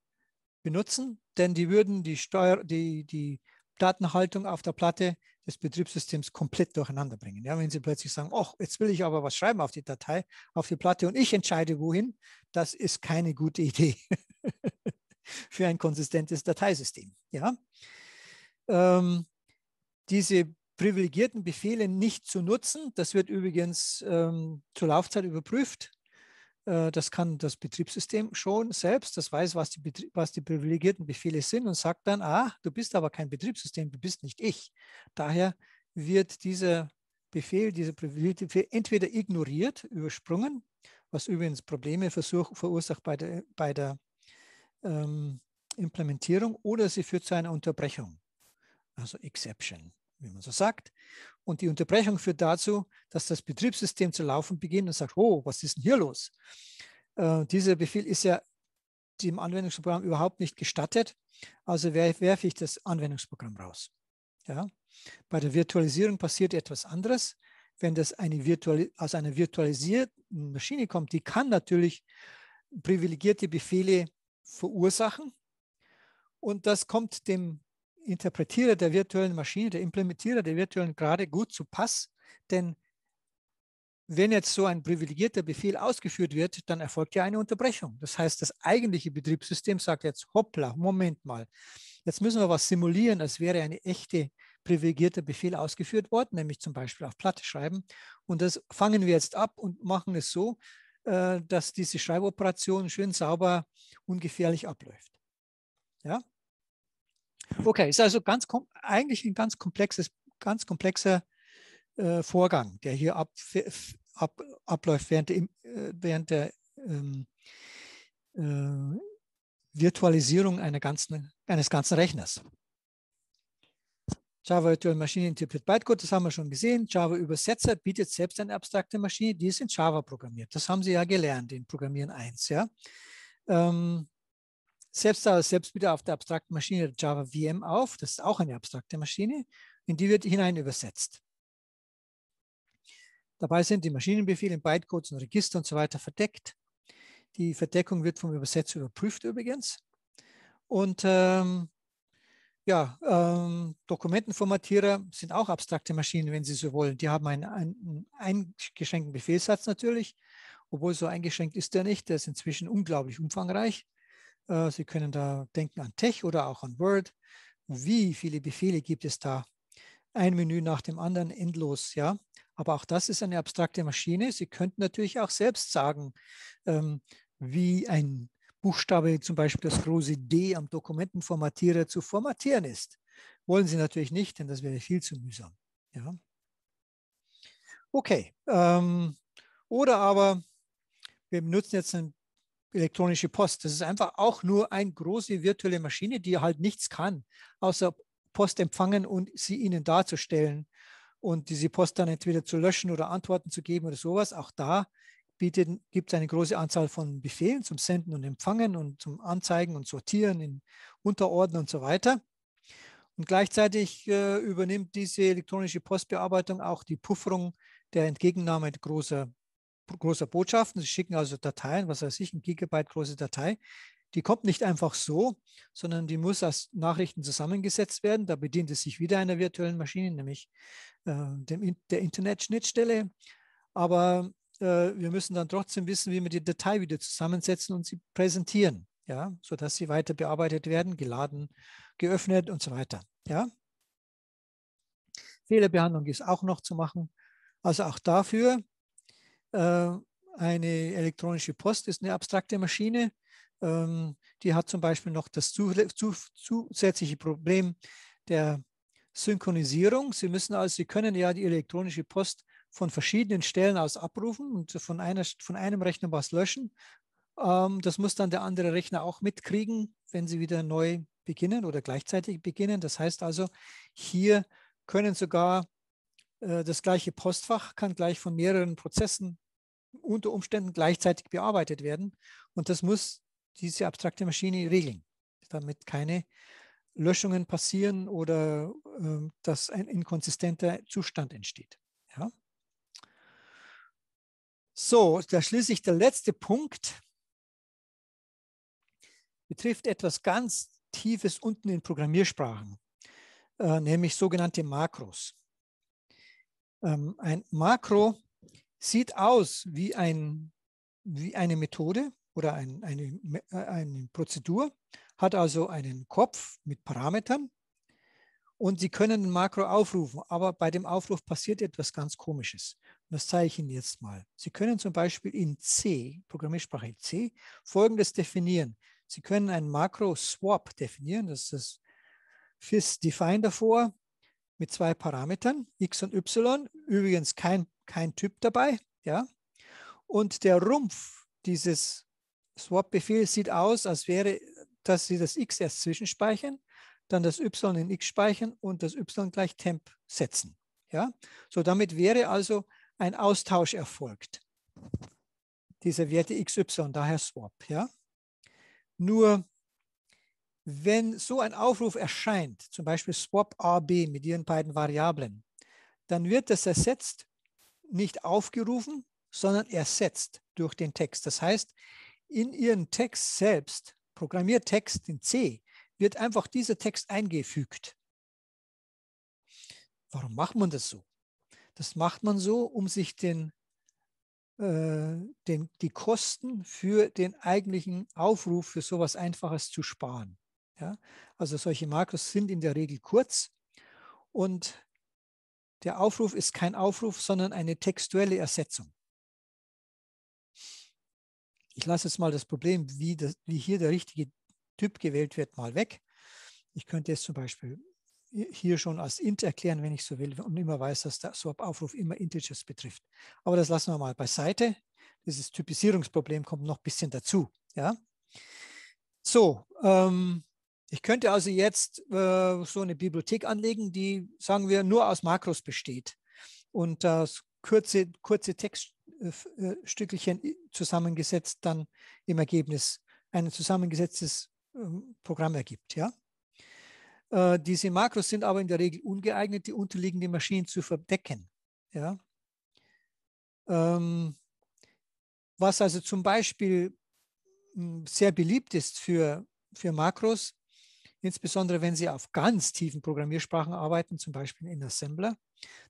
benutzen, denn die würden die, Steuer, die, die Datenhaltung auf der Platte des Betriebssystems komplett durcheinander bringen. Ja, wenn Sie plötzlich sagen, ach, jetzt will ich aber was schreiben auf die Datei, auf die Platte und ich entscheide wohin, das ist keine gute Idee *laughs* für ein konsistentes Dateisystem. Ja. Ähm, diese privilegierten Befehle nicht zu nutzen, das wird übrigens ähm, zur Laufzeit überprüft. Äh, das kann das Betriebssystem schon selbst, das weiß, was die, was die privilegierten Befehle sind und sagt dann, ah, du bist aber kein Betriebssystem, du bist nicht ich. Daher wird dieser Befehl, dieser privilegierte Befehl entweder ignoriert, übersprungen, was übrigens Probleme versuch, verursacht bei der, bei der ähm, Implementierung, oder sie führt zu einer Unterbrechung, also Exception wie man so sagt. Und die Unterbrechung führt dazu, dass das Betriebssystem zu laufen beginnt und sagt, oh, was ist denn hier los? Äh, dieser Befehl ist ja dem Anwendungsprogramm überhaupt nicht gestattet, also werfe ich das Anwendungsprogramm raus. Ja? Bei der Virtualisierung passiert etwas anderes. Wenn das eine aus einer virtualisierten Maschine kommt, die kann natürlich privilegierte Befehle verursachen. Und das kommt dem Interpretierer der virtuellen Maschine, der Implementierer der virtuellen gerade gut zu Pass, denn wenn jetzt so ein privilegierter Befehl ausgeführt wird, dann erfolgt ja eine Unterbrechung. Das heißt, das eigentliche Betriebssystem sagt jetzt, hoppla, Moment mal, jetzt müssen wir was simulieren, als wäre eine echte privilegierter Befehl ausgeführt worden, nämlich zum Beispiel auf Platte schreiben. Und das fangen wir jetzt ab und machen es so, äh, dass diese Schreiboperation schön sauber, und ungefährlich abläuft. Ja? Okay, ist also ganz eigentlich ein ganz komplexes, ganz komplexer äh, Vorgang, der hier ab, ab, abläuft während der, äh, während der ähm, äh, Virtualisierung ganzen, eines ganzen Rechners. Java Virtual Maschine interpret Bytecode, das haben wir schon gesehen. Java Übersetzer bietet selbst eine abstrakte Maschine, die ist in Java programmiert. Das haben Sie ja gelernt in Programmieren 1. Ja? Ähm, selbst selbst wieder auf der abstrakten Maschine Java VM auf. Das ist auch eine abstrakte Maschine. In die wird hinein übersetzt. Dabei sind die Maschinenbefehle in Bytecodes und Register und so weiter verdeckt. Die Verdeckung wird vom Übersetzer überprüft übrigens. Und ähm, ja, ähm, Dokumentenformatierer sind auch abstrakte Maschinen, wenn Sie so wollen. Die haben einen, einen eingeschränkten Befehlssatz natürlich, obwohl so eingeschränkt ist der nicht. Der ist inzwischen unglaublich umfangreich. Äh, Sie können da denken an Tech oder auch an Word. Wie viele Befehle gibt es da? Ein Menü nach dem anderen, endlos, ja. Aber auch das ist eine abstrakte Maschine. Sie könnten natürlich auch selbst sagen, ähm, wie ein Buchstabe, zum Beispiel das große D am Dokumentenformatierer zu formatieren ist. Wollen Sie natürlich nicht, denn das wäre viel zu mühsam. Ja. Okay. Ähm, oder aber wir benutzen jetzt ein elektronische Post. Das ist einfach auch nur eine große virtuelle Maschine, die halt nichts kann, außer Post empfangen und sie ihnen darzustellen und diese Post dann entweder zu löschen oder Antworten zu geben oder sowas. Auch da gibt es eine große Anzahl von Befehlen zum Senden und Empfangen und zum Anzeigen und Sortieren in Unterordnen und so weiter. Und gleichzeitig äh, übernimmt diese elektronische Postbearbeitung auch die Pufferung der Entgegennahme großer großer Botschaften. Sie schicken also Dateien, was weiß ich, ein Gigabyte große Datei. Die kommt nicht einfach so, sondern die muss als Nachrichten zusammengesetzt werden. Da bedient es sich wieder einer virtuellen Maschine, nämlich äh, dem, der Internetschnittstelle. Aber äh, wir müssen dann trotzdem wissen, wie wir die Datei wieder zusammensetzen und sie präsentieren, ja, sodass sie weiter bearbeitet werden, geladen, geöffnet und so weiter. Ja. Fehlerbehandlung ist auch noch zu machen. Also auch dafür äh, eine elektronische Post ist eine abstrakte Maschine. Ähm, die hat zum Beispiel noch das zusätzliche Problem der Synchronisierung. Sie müssen also, Sie können ja die elektronische Post von verschiedenen Stellen aus abrufen und von, einer, von einem Rechner was löschen. Ähm, das muss dann der andere Rechner auch mitkriegen, wenn Sie wieder neu beginnen oder gleichzeitig beginnen. Das heißt also, hier können sogar äh, das gleiche Postfach kann gleich von mehreren Prozessen unter Umständen gleichzeitig bearbeitet werden. Und das muss diese abstrakte Maschine regeln, damit keine Löschungen passieren oder äh, dass ein inkonsistenter Zustand entsteht. Ja. So, da schließlich der letzte Punkt betrifft etwas ganz Tiefes unten in Programmiersprachen, äh, nämlich sogenannte Makros. Ähm, ein Makro sieht aus wie, ein, wie eine Methode oder ein, eine, äh, eine Prozedur, hat also einen Kopf mit Parametern und Sie können ein Makro aufrufen, aber bei dem Aufruf passiert etwas ganz Komisches. das zeige ich Ihnen jetzt mal. Sie können zum Beispiel in C, Programmiersprache C, Folgendes definieren. Sie können ein Makro Swap definieren, das ist das FIS Define davor, mit zwei Parametern, x und y, übrigens kein, kein Typ dabei. Ja? Und der Rumpf dieses Swap-Befehls sieht aus, als wäre, dass Sie das x erst zwischenspeichern, dann das y in x speichern und das y gleich temp setzen. Ja? So, damit wäre also ein Austausch erfolgt. Dieser Werte xy, daher Swap. Ja? Nur wenn so ein Aufruf erscheint, zum Beispiel Swap AB mit ihren beiden Variablen, dann wird das ersetzt, nicht aufgerufen, sondern ersetzt durch den Text. Das heißt, in ihren Text selbst, Programmiertext in C, wird einfach dieser Text eingefügt. Warum macht man das so? Das macht man so, um sich den, äh, den, die Kosten für den eigentlichen Aufruf für sowas Einfaches zu sparen. Ja? Also solche Makros sind in der Regel kurz und der Aufruf ist kein Aufruf, sondern eine textuelle Ersetzung. Ich lasse jetzt mal das Problem, wie, das, wie hier der richtige Typ gewählt wird, mal weg. Ich könnte jetzt zum Beispiel hier schon als int erklären, wenn ich so will, und immer weiß, dass der Swap-Aufruf immer Integers betrifft. Aber das lassen wir mal beiseite. Dieses Typisierungsproblem kommt noch ein bisschen dazu. Ja? So, ähm, ich könnte also jetzt äh, so eine Bibliothek anlegen, die, sagen wir, nur aus Makros besteht und das kurze, kurze Textstückelchen äh, äh, äh, zusammengesetzt dann im Ergebnis ein zusammengesetztes ähm, Programm ergibt. Ja? diese Makros sind aber in der Regel ungeeignet, die unterliegende Maschinen zu verdecken. Ja? Ähm, was also zum Beispiel hm, sehr beliebt ist für, für Makros, insbesondere wenn Sie auf ganz tiefen Programmiersprachen arbeiten, zum Beispiel in Assembler,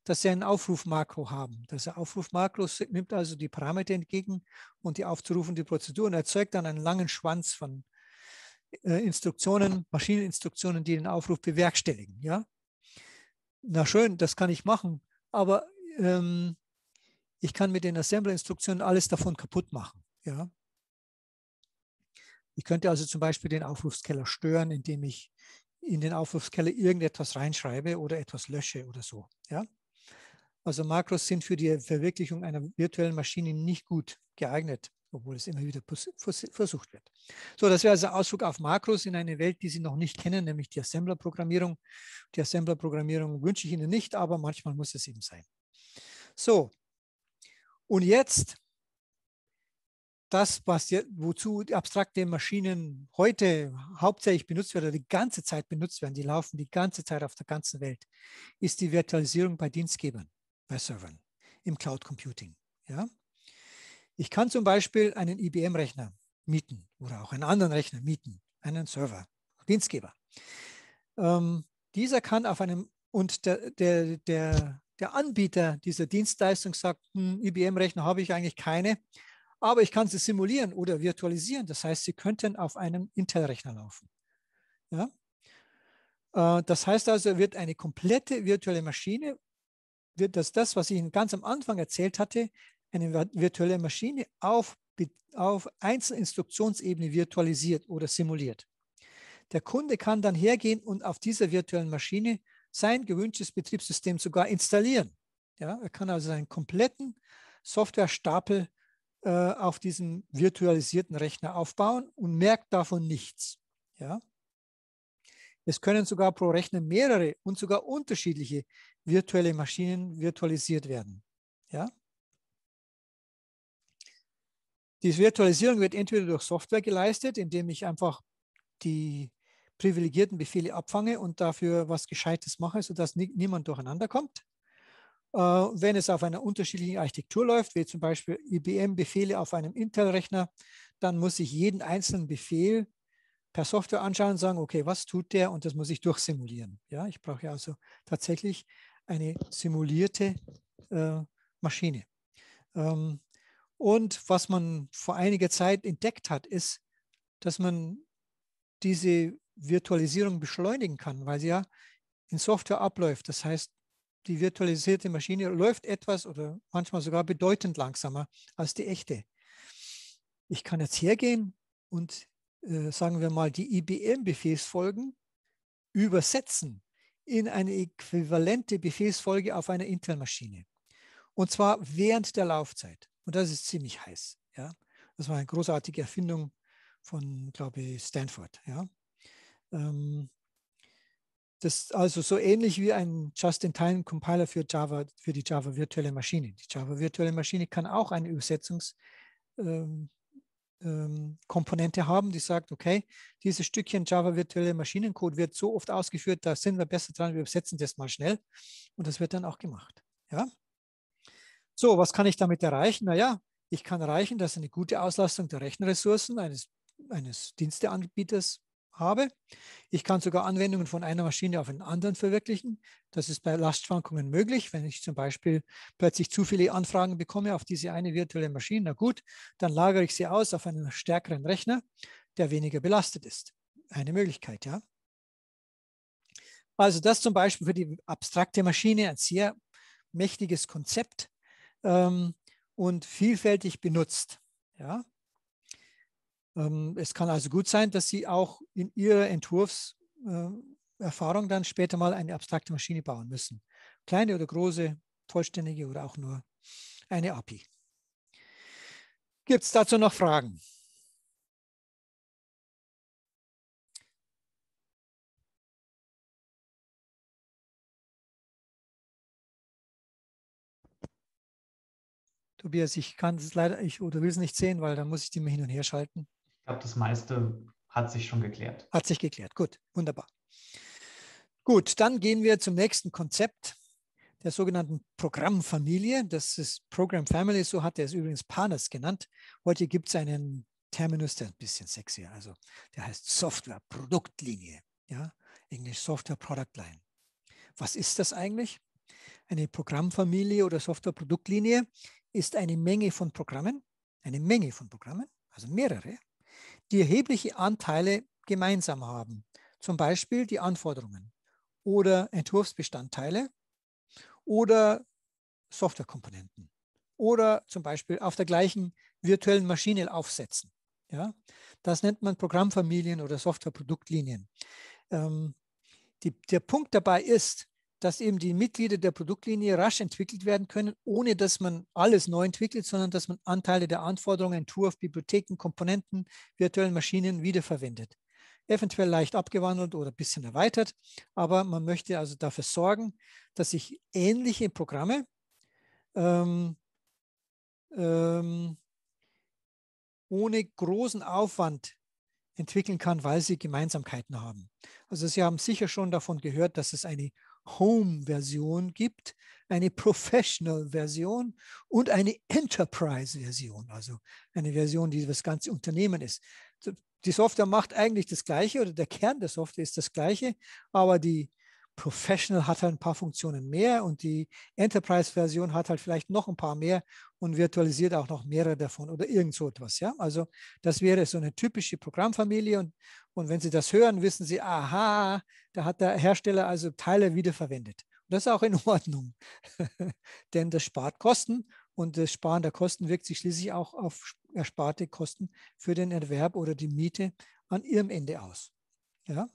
dass Sie einen Aufrufmakro haben. Das Aufrufmakro nimmt also die Parameter entgegen und die aufzurufende Prozedur und erzeugt dann einen langen Schwanz von äh, Instruktionen, Maschineninstruktionen, die den Aufruf bewerkstelligen. Ja? Na schön, das kann ich machen, aber ähm, ich kann mit den Assembler-Instruktionen alles davon kaputt machen. Ja? Ich könnte also zum Beispiel den Aufrufskeller stören, indem ich in den Aufrufskeller irgendetwas reinschreibe oder etwas lösche oder so. Ja? Also Makros sind für die Verwirklichung einer virtuellen Maschine nicht gut geeignet, obwohl es immer wieder versucht wird. So, das wäre also ein Ausflug auf Makros in eine Welt, die Sie noch nicht kennen, nämlich die Assembler-Programmierung. Die Assembler-Programmierung wünsche ich Ihnen nicht, aber manchmal muss es eben sein. So, und jetzt das, was jetzt, wozu abstrakte Maschinen heute hauptsächlich benutzt werden oder die ganze Zeit benutzt werden, die laufen die ganze Zeit auf der ganzen Welt, ist die Virtualisierung bei Dienstgebern, bei Servern im Cloud Computing. Ja? Ich kann zum Beispiel einen IBM-Rechner mieten oder auch einen anderen Rechner mieten, einen Server, Dienstgeber. Ähm, dieser kann auf einem, und der, der, der, der Anbieter dieser Dienstleistung sagt, hm, IBM-Rechner habe ich eigentlich keine, aber ich kann sie simulieren oder virtualisieren. Das heißt, sie könnten auf einem Intel-Rechner laufen. Ja? Äh, das heißt also, wird eine komplette virtuelle Maschine, wird das das, was ich Ihnen ganz am Anfang erzählt hatte, eine virtuelle Maschine auf, auf Einzelinstruktionsebene virtualisiert oder simuliert. Der Kunde kann dann hergehen und auf dieser virtuellen Maschine sein gewünschtes Betriebssystem sogar installieren. Ja, er kann also seinen kompletten Softwarestapel äh, auf diesem virtualisierten Rechner aufbauen und merkt davon nichts. Ja? Es können sogar pro Rechner mehrere und sogar unterschiedliche virtuelle Maschinen virtualisiert werden. Ja? Diese Virtualisierung wird entweder durch Software geleistet, indem ich einfach die privilegierten Befehle abfange und dafür was Gescheites mache, sodass nie, niemand durcheinander kommt. Äh, wenn es auf einer unterschiedlichen Architektur läuft, wie zum Beispiel IBM-Befehle auf einem Intel-Rechner, dann muss ich jeden einzelnen Befehl per Software anschauen und sagen, okay, was tut der? Und das muss ich durchsimulieren. Ja, ich brauche ja also tatsächlich eine simulierte äh, Maschine. Ähm, und was man vor einiger Zeit entdeckt hat, ist, dass man diese Virtualisierung beschleunigen kann, weil sie ja in Software abläuft. Das heißt, die virtualisierte Maschine läuft etwas oder manchmal sogar bedeutend langsamer als die echte. Ich kann jetzt hergehen und äh, sagen wir mal die IBM-Befehlsfolgen übersetzen in eine äquivalente Befehlsfolge auf einer Intel-Maschine. Und zwar während der Laufzeit. Und das ist ziemlich heiß. Ja? Das war eine großartige Erfindung von, glaube ich, Stanford. Ja? Ähm, das ist also so ähnlich wie ein Just-in-Time-Compiler für Java, für die Java virtuelle Maschine. Die Java virtuelle Maschine kann auch eine Übersetzungskomponente ähm, ähm, haben, die sagt, okay, dieses Stückchen Java virtuelle Maschinencode wird so oft ausgeführt, da sind wir besser dran, wir übersetzen das mal schnell und das wird dann auch gemacht. Ja? So, was kann ich damit erreichen? Naja, ich kann erreichen, dass eine gute Auslastung der Rechenressourcen eines, eines Diensteanbieters habe. Ich kann sogar Anwendungen von einer Maschine auf einen anderen verwirklichen. Das ist bei Lastschwankungen möglich. Wenn ich zum Beispiel plötzlich zu viele Anfragen bekomme auf diese eine virtuelle Maschine, na gut, dann lagere ich sie aus auf einen stärkeren Rechner, der weniger belastet ist. Eine Möglichkeit, ja. Also das zum Beispiel für die abstrakte Maschine ein sehr mächtiges Konzept ähm, und vielfältig benutzt. Ja. Ähm, es kann also gut sein, dass Sie auch in Ihrer Entwurfserfahrung äh, dann später mal eine abstrakte Maschine bauen müssen. Kleine oder große, vollständige oder auch nur eine API. Gibt es dazu noch Fragen? Tobias, ich kann es leider ich, oder will es nicht sehen, weil dann muss ich die mal hin und her schalten glaube, das meiste hat sich schon geklärt. Hat sich geklärt. Gut, wunderbar. Gut, dann gehen wir zum nächsten Konzept der sogenannten Programmfamilie. Das ist Program Family, so hat er es übrigens Panas genannt. Heute gibt es einen Terminus, der ist ein bisschen sexier. Also der heißt Software Produktlinie. Ja, Englisch Software Product Line. Was ist das eigentlich? Eine Programmfamilie oder Software Produktlinie ist eine Menge von Programmen, eine Menge von Programmen, also mehrere, die erhebliche Anteile gemeinsam haben, zum Beispiel die Anforderungen oder Entwurfsbestandteile oder Softwarekomponenten oder zum Beispiel auf der gleichen virtuellen Maschine aufsetzen. Ja, das nennt man Programmfamilien oder Softwareproduktlinien. Ähm, die, der Punkt dabei ist, dass eben die Mitglieder der Produktlinie rasch entwickelt werden können, ohne dass man alles neu entwickelt, sondern dass man Anteile der Anforderungen, Entwurf, Bibliotheken, Komponenten, virtuellen Maschinen wiederverwendet. Eventuell leicht abgewandelt oder ein bisschen erweitert, aber man möchte also dafür sorgen, dass sich ähnliche Programme ähm, ähm, ohne großen Aufwand entwickeln kann, weil sie Gemeinsamkeiten haben. Also Sie haben sicher schon davon gehört, dass es eine Home-Version gibt, eine Professional-Version und eine Enterprise-Version, also eine Version, die das ganze Unternehmen ist. Die Software macht eigentlich das Gleiche oder der Kern der Software ist das Gleiche, aber die Professional hat halt ein paar Funktionen mehr und die Enterprise-Version hat halt vielleicht noch ein paar mehr und virtualisiert auch noch mehrere davon oder irgend so etwas. Ja? Also das wäre so eine typische Programmfamilie und, und wenn Sie das hören, wissen Sie, aha, da hat der Hersteller also Teile wiederverwendet. Und das ist auch in *laughs* Ordnung, *laughs* denn das spart Kosten und das Sparen der Kosten wirkt sich schließlich auch auf ersparte Kosten für den Erwerb oder die Miete an ihrem Ende aus. Ja?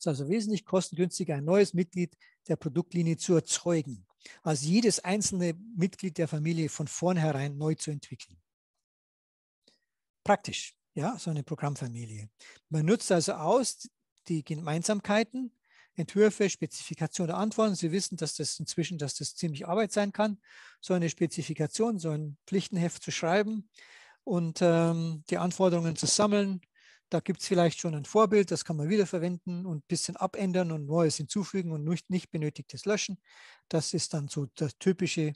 Es ist also wesentlich kostengünstiger, ein neues Mitglied der Produktlinie zu erzeugen, als jedes einzelne Mitglied der Familie von vornherein neu zu entwickeln. Praktisch, ja, so eine Programmfamilie. Man nutzt also aus die Gemeinsamkeiten, Entwürfe, Spezifikationen, der Antworten. Sie wissen, dass das inzwischen, dass das ziemlich Arbeit sein kann, so eine Spezifikation, so ein Pflichtenheft zu schreiben und ähm, die Anforderungen zu sammeln, da gibt es vielleicht schon ein Vorbild, das kann man wiederverwenden und ein bisschen abändern und Neues hinzufügen und nicht, nicht benötigtes löschen. Das ist dann so der typische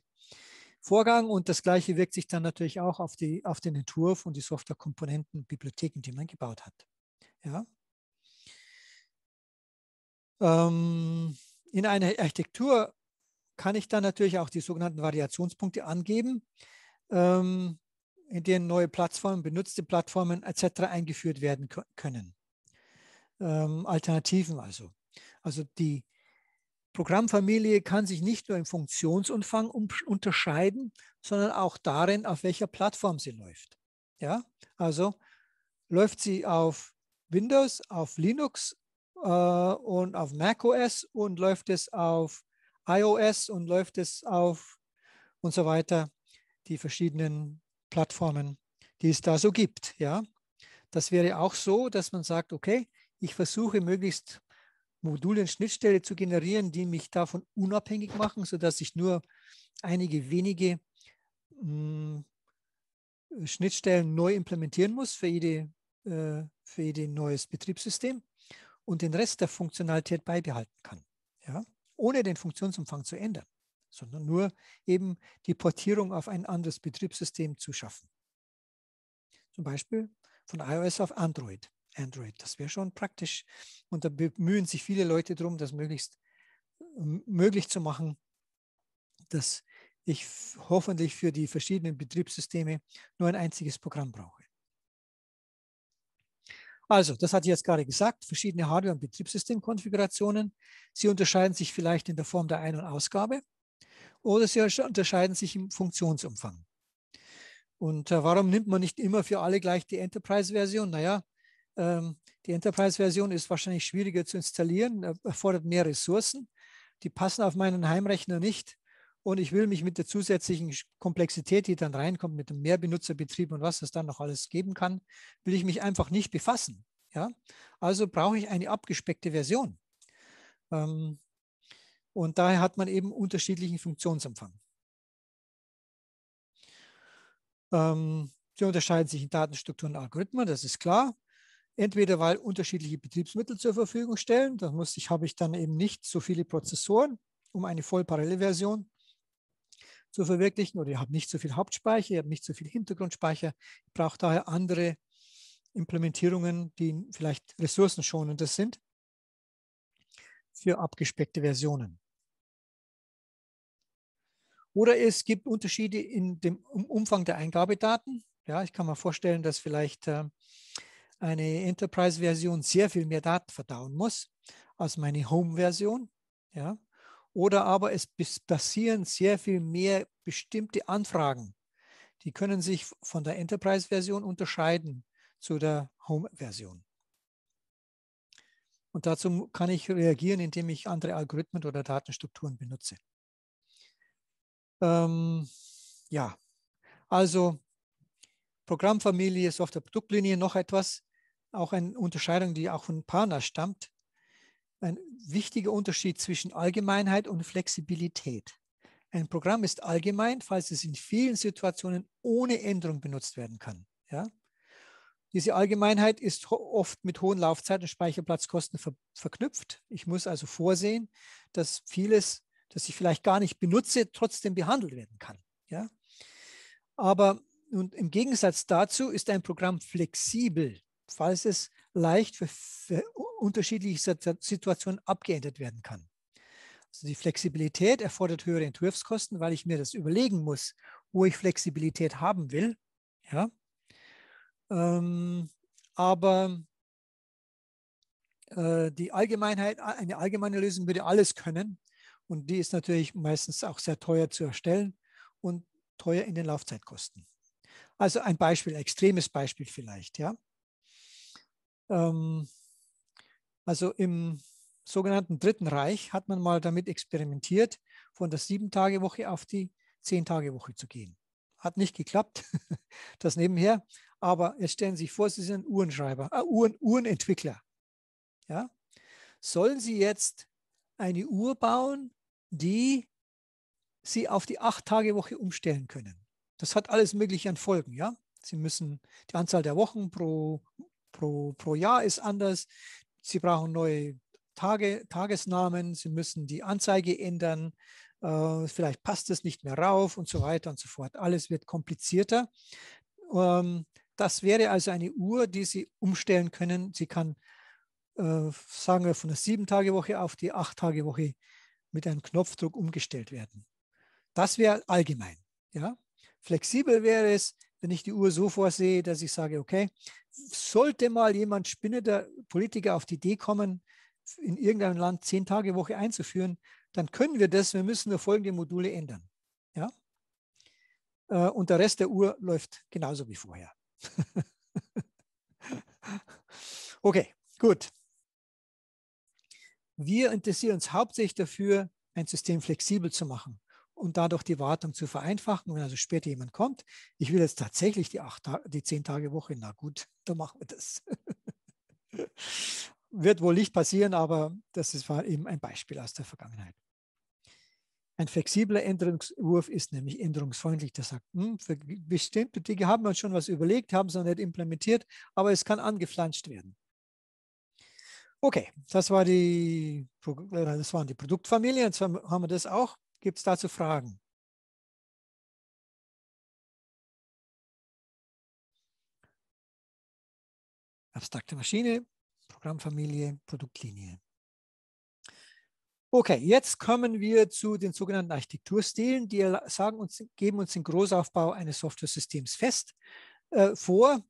Vorgang und das gleiche wirkt sich dann natürlich auch auf, die, auf den Entwurf und die Softwarekomponenten, Bibliotheken, die man gebaut hat. Ja. Ähm, in einer Architektur kann ich dann natürlich auch die sogenannten Variationspunkte angeben. Ähm, in denen neue Plattformen, benutzte Plattformen etc. eingeführt werden können. Ähm, Alternativen also. Also die Programmfamilie kann sich nicht nur im Funktionsumfang um, unterscheiden, sondern auch darin, auf welcher Plattform sie läuft. Ja, also läuft sie auf Windows, auf Linux äh, und auf macOS und läuft es auf iOS und läuft es auf und so weiter die verschiedenen Plattformen, die es da so gibt. Ja? Das wäre auch so, dass man sagt, okay, ich versuche möglichst Module und Schnittstelle zu generieren, die mich davon unabhängig machen, sodass ich nur einige wenige mh, hm, Schnittstellen neu implementieren muss für, jede, äh, für jedes neues Betriebssystem und den Rest der Funktionalität beibehalten kann, ja? ohne den Funktionsumfang zu ändern sondern nur eben die Portierung auf ein anderes Betriebssystem zu schaffen. Zum Beispiel von iOS auf Android. Android, das wäre schon praktisch. Und da bemühen sich viele Leute darum, das möglichst möglich zu machen, dass ich hoffentlich für die verschiedenen Betriebssysteme nur ein einziges Programm brauche. Also, das hatte ich jetzt gerade gesagt, verschiedene Hardware- und Betriebssystemkonfigurationen. Sie unterscheiden sich vielleicht in der Form der Ein- und Ausgabe. Oder sie unterscheiden sich im Funktionsumfang. Und äh, warum nimmt man nicht immer für alle gleich die Enterprise-Version? Naja, ähm, die Enterprise-Version ist wahrscheinlich schwieriger zu installieren, äh, erfordert mehr Ressourcen. Die passen auf meinen Heimrechner nicht. Und ich will mich mit der zusätzlichen Komplexität, die dann reinkommt, mit dem Mehrbenutzerbetrieb und was es dann noch alles geben kann, will ich mich einfach nicht befassen. Ja? Also brauche ich eine abgespeckte Version. Ähm, und daher hat man eben unterschiedlichen Funktionsumfang. Ähm, sie unterscheiden sich in Datenstrukturen und Algorithmen, das ist klar. Entweder weil unterschiedliche Betriebsmittel zur Verfügung stellen, da ich, habe ich dann eben nicht so viele Prozessoren, um eine vollparallele Version zu verwirklichen, oder ich habe nicht so viel Hauptspeicher, ich habe nicht so viel Hintergrundspeicher, ich brauche daher andere Implementierungen, die vielleicht ressourcenschonender sind für abgespeckte Versionen. Oder es gibt Unterschiede in dem Umfang der Eingabedaten. Ja, ich kann mir vorstellen, dass vielleicht äh, eine Enterprise-Version sehr viel mehr Daten verdauen muss als meine Home-Version. Ja. Oder aber es passieren sehr viel mehr bestimmte Anfragen. Die können sich von der Enterprise-Version unterscheiden zu der Home-Version. Und dazu kann ich reagieren, indem ich andere Algorithmen oder Datenstrukturen benutze. Ähm, ja, also Programmfamilie, Software-Produktlinie, noch etwas, auch eine Unterscheidung, die auch von Pana stammt. Ein wichtiger Unterschied zwischen Allgemeinheit und Flexibilität. Ein Programm ist allgemein, falls es in vielen Situationen ohne Änderung benutzt werden kann. Ja? Diese Allgemeinheit ist oft mit hohen Laufzeiten und Speicherplatzkosten ver verknüpft. Ich muss also vorsehen, dass vieles das ich vielleicht gar nicht benutze, trotzdem behandelt werden kann. Ja? Aber und im Gegensatz dazu ist ein Programm flexibel, falls es leicht für, für unterschiedliche Situationen abgeändert werden kann. Also die Flexibilität erfordert höhere Entwurfskosten, weil ich mir das überlegen muss, wo ich Flexibilität haben will. Ja? Ähm, aber äh, die Allgemeinheit, eine allgemeine Lösung würde alles können. Und die ist natürlich meistens auch sehr teuer zu erstellen und teuer in den Laufzeitkosten. Also ein Beispiel, ein extremes Beispiel vielleicht, ja. Ähm, also im sogenannten Dritten Reich hat man mal damit experimentiert, von der Sieben-Tage-Woche auf die Zehn-Tage-Woche zu gehen. Hat nicht geklappt, *laughs* das nebenher. Aber jetzt stellen Sie sich vor, Sie sind Uhrenschreiber, äh, Uhren, Uhrenentwickler. Ja? Sollen Sie jetzt eine Uhr bauen, die sie auf die Acht-Tage-Woche umstellen können. Das hat alles Mögliche an Folgen, ja. Sie müssen, die Anzahl der Wochen pro, pro, pro Jahr ist anders. Sie brauchen neue Tage, Tagesnamen. Sie müssen die Anzeige ändern. Äh, vielleicht passt es nicht mehr rauf und so weiter und so fort. Alles wird komplizierter. Ähm, das wäre also eine Uhr, die Sie umstellen können. Sie kann, äh, sagen wir, von der Sieben-Tage-Woche auf die Acht-Tage-Woche mit einem Knopfdruck umgestellt werden. Das wäre allgemein. Ja? Flexibel wäre es, wenn ich die Uhr so vorsehe, dass ich sage, okay, sollte mal jemand spinnender Politiker auf die Idee kommen, in irgendeinem Land zehn Tage Woche einzuführen, dann können wir das, wir müssen nur folgende Module ändern. Ja? Äh, und der Rest der Uhr läuft genauso wie vorher. *laughs* okay, gut. Wir interessieren uns hauptsächlich dafür, ein System flexibel zu machen und dadurch die Wartung zu vereinfachen. Wenn also später jemand kommt, ich will jetzt tatsächlich die, acht, die zehn Tage Woche, na gut, *laughs* dann machen wir das. *laughs* Wird wohl nicht passieren, aber das ist, war eben ein Beispiel aus der Vergangenheit. Ein flexibler Änderungswurf ist nämlich änderungsfreundlich. Das sagt, hm, für bestimmte Dinge haben wir uns schon was überlegt, haben es noch nicht implementiert, aber es kann angeflanscht werden. Okay, das, war die, äh, das waren die Produktfamilien. Jetzt haben wir das auch. Gibt es dazu Fragen? Abstrakte Maschine, Programmfamilie, Produktlinie. Okay, jetzt kommen wir zu den sogenannten Architekturstilen, die sagen uns, geben uns den Großaufbau eines Software-Systems fest äh, vor.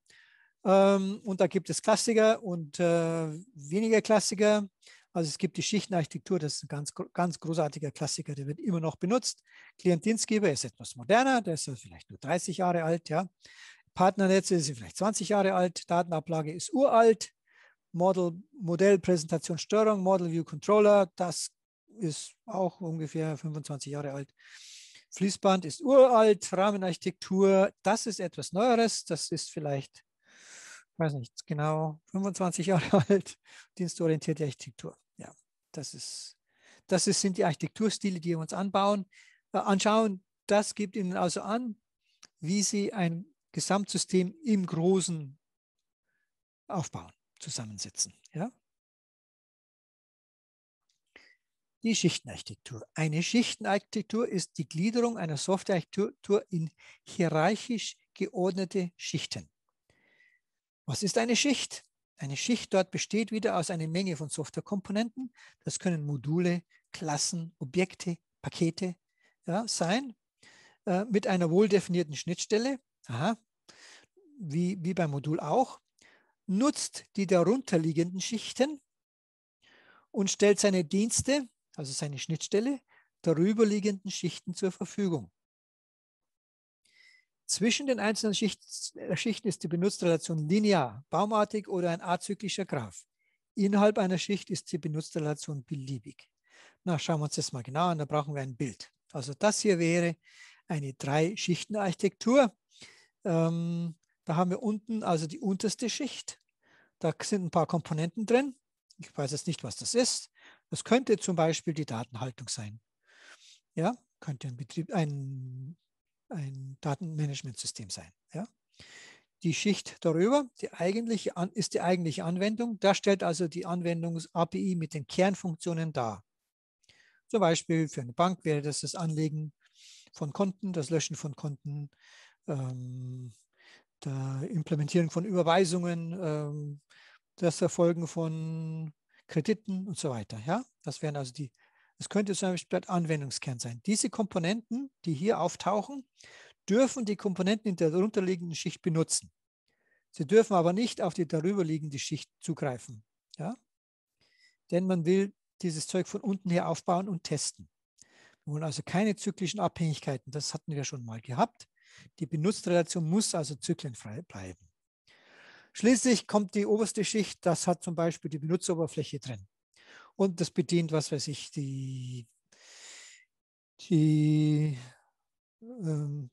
Ähm, und da gibt es Klassiker und äh, weniger Klassiker. Also es gibt die Schichtenarchitektur, das ist ein ganz, ganz großartiger Klassiker, der wird immer noch benutzt. Kliendienstgeber ist etwas moderner, der ist vielleicht nur 30 Jahre alt, ja. Partnernetze sind vielleicht 20 Jahre alt, Datenablage ist uralt, Model, Modell, Präsentation, Störung, Model View Controller, das ist auch ungefähr 25 Jahre alt. Fließband ist uralt, Rahmenarchitektur, das ist etwas Neueres, das ist vielleicht weiß nicht, genau 25 Jahre *laughs* alt, dienstorientierte Architektur. Ja, das ist, das ist, sind die Architekturstile, die wir uns anbauen, äh, anschauen. Das gibt Ihnen also an, wie Sie ein Gesamtsystem im Großen aufbauen, zusammensetzen. Ja? Die Schichtenarchitektur. Eine Schichtenarchitektur ist die Gliederung einer Softwarearchitektur in hierarchisch geordnete Schichten. Was ist eine Schicht? Eine Schicht dort besteht wieder aus einer Menge von Softwarekomponenten. Das können Module, Klassen, Objekte, Pakete ja, sein, äh, mit einer wohldefinierten Schnittstelle, aha, wie, wie beim Modul auch, nutzt die darunterliegenden Schichten und stellt seine Dienste, also seine Schnittstelle, darüberliegenden Schichten zur Verfügung. Zwischen den einzelnen Schicht, äh, Schichten ist die Benutzrelation linear, baumartig oder ein azyklischer Graph. Innerhalb einer Schicht ist die Benutzrelation beliebig. Na, schauen wir uns das mal genau an, da brauchen wir ein Bild. Also das hier wäre eine Drei-Schichten-Architektur. Ähm, da haben wir unten also die unterste Schicht. Da sind ein paar Komponenten drin. Ich weiß jetzt nicht, was das ist. Das könnte zum Beispiel die Datenhaltung sein. Ja, könnte ein, Betrieb, ein ein Datenmanagementsystem sein. Ja? Die Schicht darüber die eigentliche, ist die eigentliche Anwendung. Da stellt also die Anwendungs-API mit den Kernfunktionen dar. Zum Beispiel für eine Bank wäre das das Anlegen von Konten, das Löschen von Konten, ähm, der Implementieren von Überweisungen, ähm, das Erfolgen von Krediten und so weiter. Ja, das wären also die es könnte zum Beispiel ein Anwendungskern sein. Diese Komponenten, die hier auftauchen, dürfen die Komponenten in der darunterliegenden Schicht benutzen. Sie dürfen aber nicht auf die darüberliegende Schicht zugreifen. Ja? Denn man will dieses Zeug von unten her aufbauen und testen. Wir wollen also keine zyklischen Abhängigkeiten. Das hatten wir schon mal gehabt. Die Benutzrelation muss also zyklenfrei bleiben. Schließlich kommt die oberste Schicht, das hat zum Beispiel die Benutzeroberfläche drin. Und das bedient, was weiß ich, die, die ähm,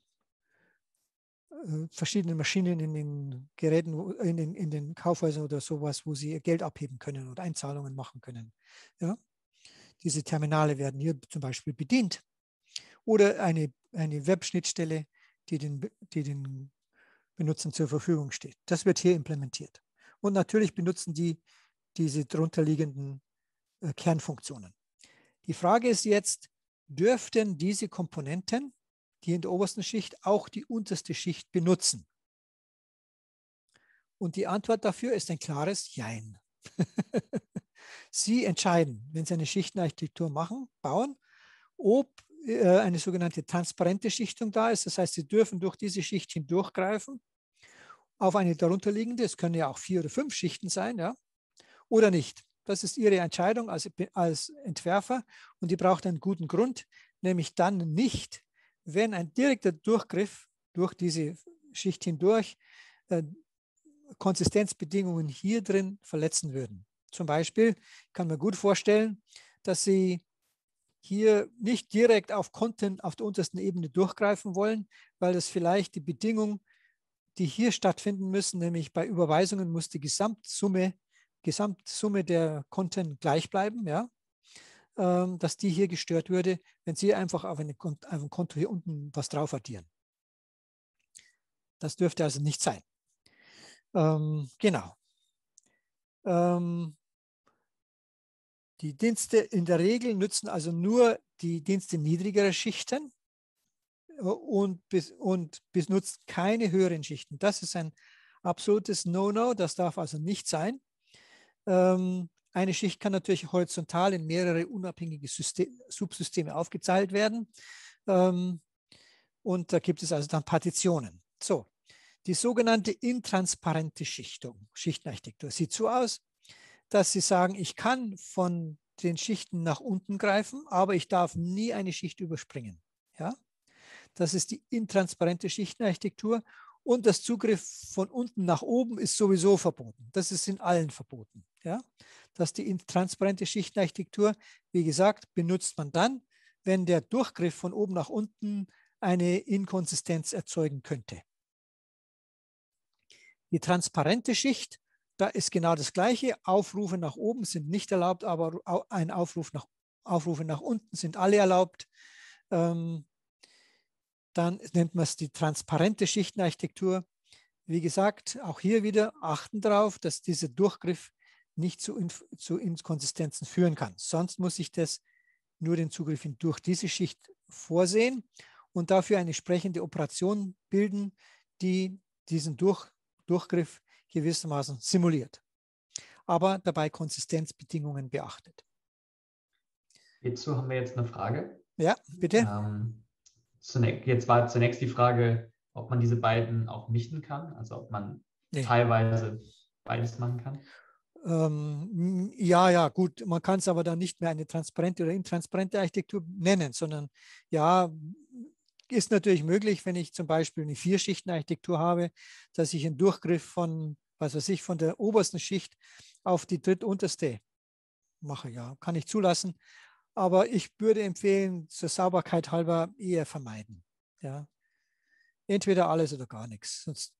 äh, verschiedenen Maschinen in den Geräten, in den, in den Kaufhäusern oder sowas, wo sie ihr Geld abheben können und Einzahlungen machen können. Ja? Diese Terminale werden hier zum Beispiel bedient. Oder eine, eine Webschnittstelle, die den, die den Benutzern zur Verfügung steht. Das wird hier implementiert. Und natürlich benutzen die diese drunterliegenden äh, Kernfunktionen. Die Frage ist jetzt, dürften diese Komponenten, die in der obersten Schicht, auch die unterste Schicht benutzen? Und die Antwort dafür ist ein klares Jein. *laughs* Sie entscheiden, wenn Sie eine Schichtenarchitektur machen, bauen, ob äh, eine sogenannte transparente Schichtung da ist. Das heißt, Sie dürfen durch diese Schicht hindurchgreifen auf eine darunterliegende. Es können ja auch vier oder fünf Schichten sein, ja, oder nicht. Das ist ihre Entscheidung als, als Entwerfer und die braucht einen guten Grund, nämlich dann nicht, wenn ein direkter Durchgriff durch diese Schicht hindurch äh, Konsistenzbedingungen hier drin verletzen würden. Zum Beispiel kann man gut vorstellen, dass Sie hier nicht direkt auf Konten auf der untersten Ebene durchgreifen wollen, weil das vielleicht die Bedingung, die hier stattfinden müssen, nämlich bei Überweisungen muss die Gesamtsumme Gesamtsumme der Konten gleich bleiben, ja, ähm, dass die hier gestört würde, wenn Sie einfach auf, eine, auf ein Konto hier unten was drauf addieren. Das dürfte also nicht sein. Ähm, genau. Ähm, die Dienste in der Regel nützen also nur die Dienste niedrigerer Schichten äh, und, bis, und bis nutzt keine höheren Schichten. Das ist ein absolutes No-No, das darf also nicht sein. Ähm, eine Schicht kann natürlich horizontal in mehrere unabhängige System, Subsysteme aufgeteilt werden. Ähm, und da gibt es also dann Partitionen. So, die sogenannte intransparente Schichtung, Schichtenarchitektur, sieht so aus, dass Sie sagen, ich kann von den Schichten nach unten greifen, aber ich darf nie eine Schicht überspringen. Ja? Das ist die intransparente Schichtenarchitektur und das Zugriff von unten nach oben ist sowieso verboten. Das ist in allen verboten. Ja? Dass die transparente Schichtenarchitektur, wie gesagt, benutzt man dann, wenn der Durchgriff von oben nach unten eine Inkonsistenz erzeugen könnte. Die transparente Schicht, da ist genau das Gleiche. Aufrufe nach oben sind nicht erlaubt, aber ein Aufruf nach, Aufrufe nach unten sind alle erlaubt. Ähm, dann nennt man es die transparente Schichtenarchitektur. Wie gesagt, auch hier wieder achten darauf, dass dieser Durchgriff nicht zu, Inf zu Inkonsistenzen führen kann. Sonst muss ich das nur den Zugriff durch diese Schicht vorsehen und dafür eine entsprechende Operation bilden, die diesen durch Durchgriff gewissermaßen simuliert, aber dabei Konsistenzbedingungen beachtet. Hierzu haben wir jetzt eine Frage. Ja, bitte. Ähm, jetzt war zunächst die Frage, ob man diese beiden auch mischen kann, also ob man nee. teilweise beides machen kann. Ähm, ja, ja, gut, man kann es aber dann nicht mehr eine transparente oder intransparente Architektur nennen, sondern ja, ist natürlich möglich, wenn ich zum Beispiel eine Vierschichten-Architektur habe, dass ich einen Durchgriff von, was weiß ich, von der obersten Schicht auf die drittunterste mache. Ja, kann ich zulassen, aber ich würde empfehlen, zur Sauberkeit halber eher vermeiden. Ja. Entweder alles oder gar nichts. Sonst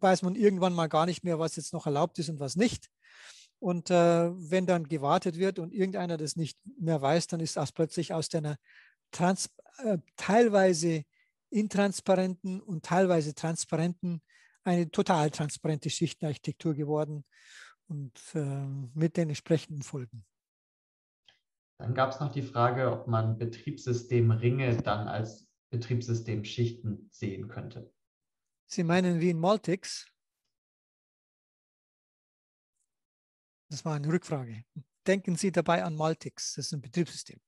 weiß man irgendwann mal gar nicht mehr, was jetzt noch erlaubt ist und was nicht. Und äh, wenn dann gewartet wird und irgendeiner das nicht mehr weiß, dann ist das plötzlich aus deiner Trans äh, teilweise intransparenten und teilweise transparenten eine total transparente Schichtenarchitektur geworden und äh, mit den entsprechenden Folgen. Dann gab es noch die Frage, ob man Betriebssystemringe dann als Betriebssystemschichten sehen könnte. Sie meinen wie in Multics? Das war eine Rückfrage. Denken Sie dabei an Multics, das ist ein Betriebssystem.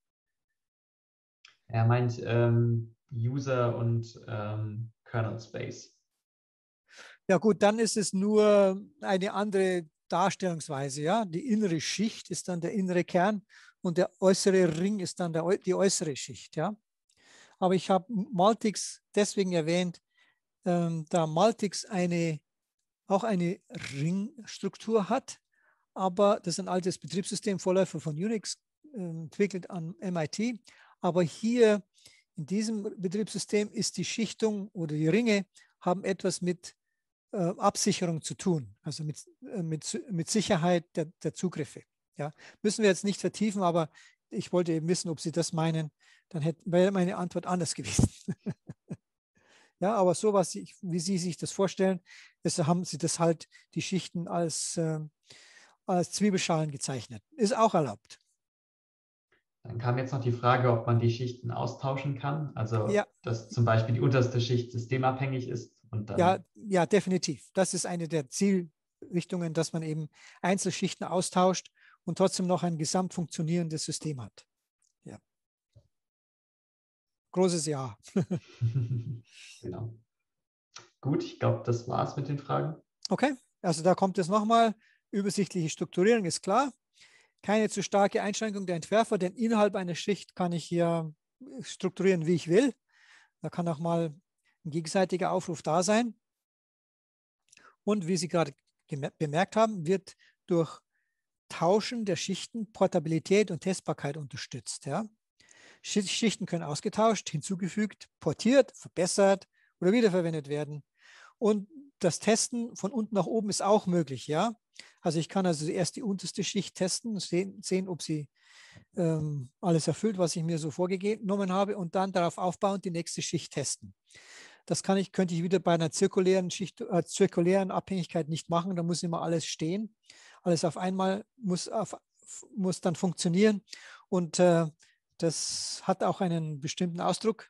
Er meint ähm, User und ähm, Kernel Space. Ja gut, dann ist es nur eine andere Darstellungsweise. Ja, die innere Schicht ist dann der innere Kern und der äußere Ring ist dann der, die äußere Schicht. Ja? Aber ich habe Maltix deswegen erwähnt, ähm, da Maltix eine, auch eine Ringstruktur hat, aber das ist ein altes Betriebssystem, Vorläufer von Unix, ähm, entwickelt an MIT. Aber hier in diesem Betriebssystem ist die Schichtung oder die Ringe haben etwas mit äh, Absicherung zu tun, also mit, äh, mit, mit Sicherheit der, der Zugriffe. Ja, müssen wir jetzt nicht vertiefen, aber ich wollte eben wissen, ob Sie das meinen. Dann wäre meine Antwort anders *laughs* gewesen. ja, aber so was, wie Sie sich das vorstellen, ist, haben Sie das halt die Schichten als, äh, als Zwiebelschalen gezeichnet. Ist auch erlaubt. Dann kam jetzt noch die Frage, ob man die Schichten austauschen kann. Also, ja. dass zum Beispiel die unterste Schicht systemabhängig ist. Und dann ja, ja, definitiv. Das ist eine der Zielrichtungen, dass man eben Einzelschichten austauscht und trotzdem noch ein gesamt funktionierendes System hat. Ja. Großes Ja. *laughs* genau. Gut, ich glaube, das war's mit den Fragen. Okay, also da kommt es nochmal. Übersichtliche Strukturierung ist klar. Keine zu starke Einschränkung der Entwerfer, denn innerhalb einer Schicht kann ich hier strukturieren, wie ich will. Da kann auch mal ein gegenseitiger Aufruf da sein. Und wie Sie gerade bemerkt haben, wird durch Tauschen der Schichten Portabilität und Testbarkeit unterstützt. Ja? Schichten können ausgetauscht, hinzugefügt, portiert, verbessert oder wiederverwendet werden. Und das Testen von unten nach oben ist auch möglich, ja. Also ich kann also erst die unterste Schicht testen, sehen, sehen ob sie ähm, alles erfüllt, was ich mir so vorgenommen habe, und dann darauf aufbauend die nächste Schicht testen. Das kann ich, könnte ich wieder bei einer zirkulären Schicht, äh, zirkulären Abhängigkeit nicht machen, da muss immer alles stehen alles auf einmal muss, auf, muss dann funktionieren. Und äh, das hat auch einen bestimmten Ausdruck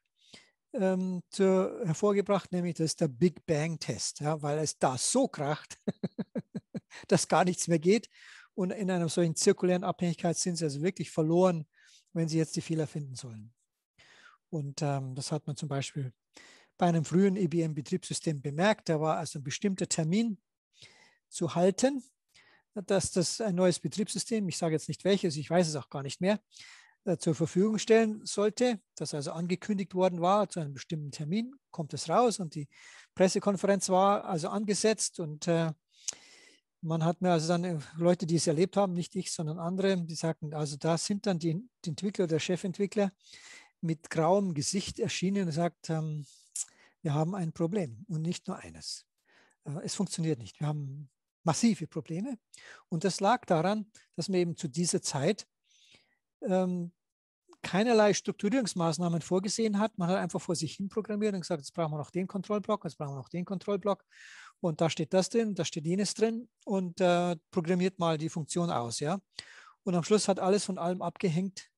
ähm, zu, hervorgebracht, nämlich das ist der Big Bang Test, ja, weil es da so kracht, *laughs* dass gar nichts mehr geht. Und in einer solchen zirkulären Abhängigkeit sind sie also wirklich verloren, wenn sie jetzt die Fehler finden sollen. Und ähm, das hat man zum Beispiel bei einem frühen IBM-Betriebssystem e bemerkt. Da war also ein bestimmter Termin zu halten dass das ein neues Betriebssystem, ich sage jetzt nicht welches, ich weiß es auch gar nicht mehr, äh, zur Verfügung stellen sollte, das also angekündigt worden war zu einem bestimmten Termin, kommt es raus und die Pressekonferenz war also angesetzt und äh, man hat mir also dann äh, Leute, die es erlebt haben, nicht ich, sondern andere, die sagten, also da sind dann die, die Entwickler oder Chefentwickler mit grauem Gesicht erschienen und sagt, ähm, wir haben ein Problem und nicht nur eines. Äh, es funktioniert nicht. Wir haben massive Probleme. Und das lag daran, dass man eben zu dieser Zeit ähm, keinerlei Strukturierungsmaßnahmen vorgesehen hat. Man hat einfach vor sich hin programmiert und gesagt, jetzt brauchen wir noch den Kontrollblock, jetzt brauchen wir noch den Kontrollblock. Und da steht das drin, da steht jenes drin und äh, programmiert mal die Funktion aus. ja. Und am Schluss hat alles von allem abgehängt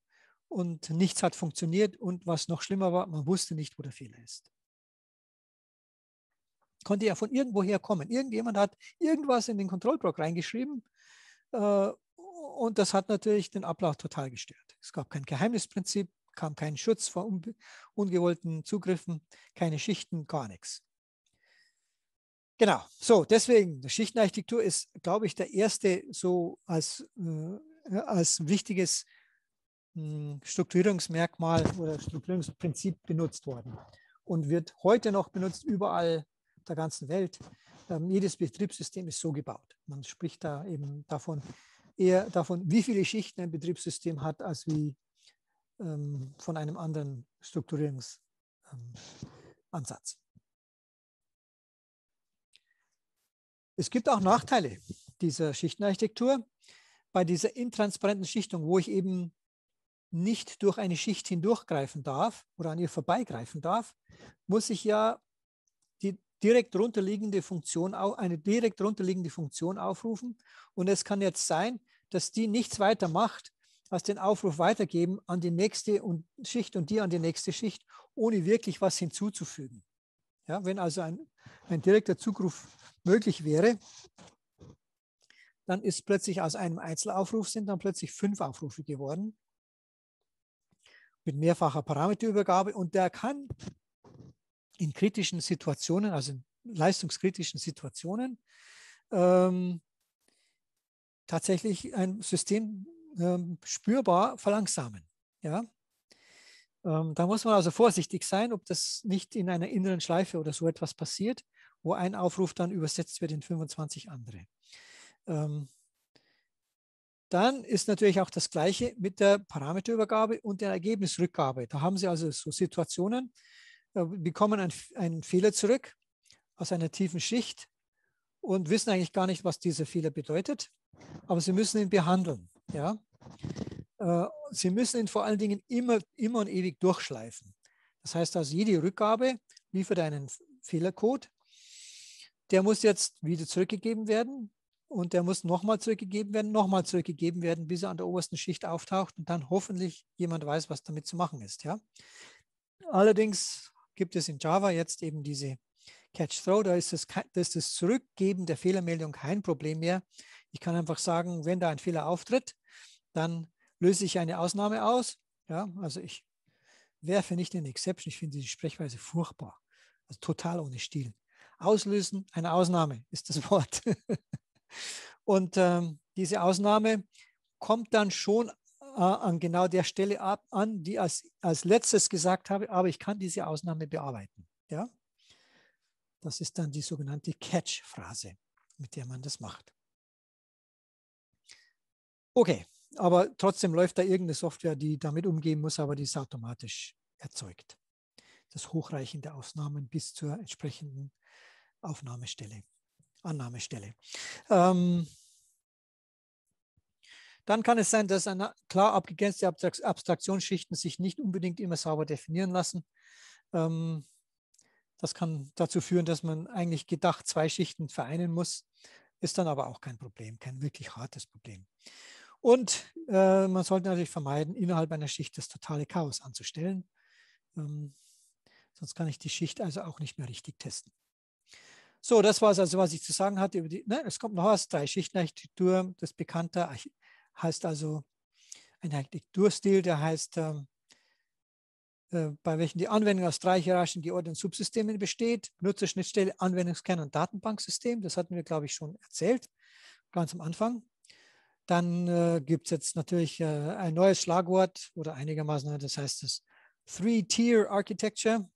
und nichts hat funktioniert. Und was noch schlimmer war, man wusste nicht, wo der Fehler ist konnte ja von irgendwoher kommen. Irgendjemand hat irgendwas in den Kontrollblock reingeschrieben äh, und das hat natürlich den Ablauf total gestört. Es gab kein Geheimnisprinzip, kam kein Schutz vor ungewollten Zugriffen, keine Schichten, gar nichts. Genau, so deswegen, die Schichtenarchitektur ist, glaube ich, der erste so als, äh, als wichtiges hm, Strukturierungsmerkmal oder Strukturierungsprinzip benutzt worden und wird heute noch benutzt überall der ganzen Welt. Ähm, jedes Betriebssystem ist so gebaut. Man spricht da eben davon, eher davon, wie viele Schichten ein Betriebssystem hat, als wie ähm, von einem anderen Strukturierungsansatz. Ähm, es gibt auch Nachteile dieser Schichtenarchitektur. Bei dieser intransparenten Schichtung, wo ich eben nicht durch eine Schicht hindurchgreifen darf oder an ihr vorbeigreifen darf, muss ich ja die direkt runterliegende Funktion, eine direkt runterliegende Funktion aufrufen. Und es kann jetzt sein, dass die nichts weiter macht, als den Aufruf weitergeben an die nächste Schicht und die an die nächste Schicht, ohne wirklich was hinzuzufügen. Ja, wenn also ein, ein direkter Zugriff möglich wäre, dann ist plötzlich aus einem Einzelaufruf sind dann plötzlich fünf Aufrufe geworden mit mehrfacher Parameterübergabe und der kann in kritischen Situationen, also in leistungskritischen Situationen, ähm, tatsächlich ein System ähm, spürbar verlangsamen. Ja? Ähm, da muss man also vorsichtig sein, ob das nicht in einer inneren Schleife oder so etwas passiert, wo ein Aufruf dann übersetzt wird in 25 andere. Ähm, dann ist natürlich auch das Gleiche mit der Parameterübergabe und der Ergebnisrückgabe. Da haben Sie also so Situationen, bekommen äh, einen, einen Fehler zurück aus einer tiefen Schicht und wissen eigentlich gar nicht, was dieser Fehler bedeutet, aber sie müssen ihn behandeln. Ja? Äh, sie müssen ihn vor allen Dingen immer, immer und ewig durchschleifen. Das heißt also, jede Rückgabe liefert einen Fehlercode. Der muss jetzt wieder zurückgegeben werden und der muss nochmal zurückgegeben werden, nochmal zurückgegeben werden, bis er an der obersten Schicht auftaucht und dann hoffentlich jemand weiß, was damit zu machen ist. Ja? Allerdings gibt es in Java jetzt eben diese Catch-Throw, da ist das, ist das Zurückgeben der Fehlermeldung kein Problem mehr. Ich kann einfach sagen, wenn da ein Fehler auftritt, dann löse ich eine Ausnahme aus. Ja, also ich werfe nicht in Exception. Ich finde die Sprechweise furchtbar. Also total ohne Stil. Auslösen, eine Ausnahme ist das *laughs* Wort. Und ähm, diese Ausnahme kommt dann schon an genau der Stelle ab, an, die als, als letztes gesagt habe, aber ich kann diese Ausnahme bearbeiten. Ja? Das ist dann die sogenannte Catch-Phrase, mit der man das macht. Okay, aber trotzdem läuft da irgendeine Software, die damit umgehen muss, aber die ist automatisch erzeugt. Das Hochreichen der Ausnahmen bis zur entsprechenden Aufnahmestelle, Annahmestelle. Ähm, dann kann es sein, dass eine klar abgegrenzte Abstraktionsschichten sich nicht unbedingt immer sauber definieren lassen. Ähm, das kann dazu führen, dass man eigentlich gedacht zwei Schichten vereinen muss, ist dann aber auch kein Problem, kein wirklich hartes Problem. Und äh, man sollte natürlich vermeiden, innerhalb einer Schicht das totale Chaos anzustellen. Ähm, sonst kann ich die Schicht also auch nicht mehr richtig testen. So, das war es also, was ich zu sagen hatte. Über die, nein, es kommt noch was. Drei-Schichten-Architektur, das bekannte heißt also ein Architekturstil, der heißt, ähm, äh, bei welchen die Anwendung aus drei hierarchischen geordneten Subsystemen besteht. Nutzerschnittstelle, Anwendungskern und Datenbanksystem. Das hatten wir, glaube ich, schon erzählt, ganz am Anfang. Dann äh, gibt es jetzt natürlich äh, ein neues Schlagwort oder einigermaßen, ne, das heißt das Three-Tier-Architecture.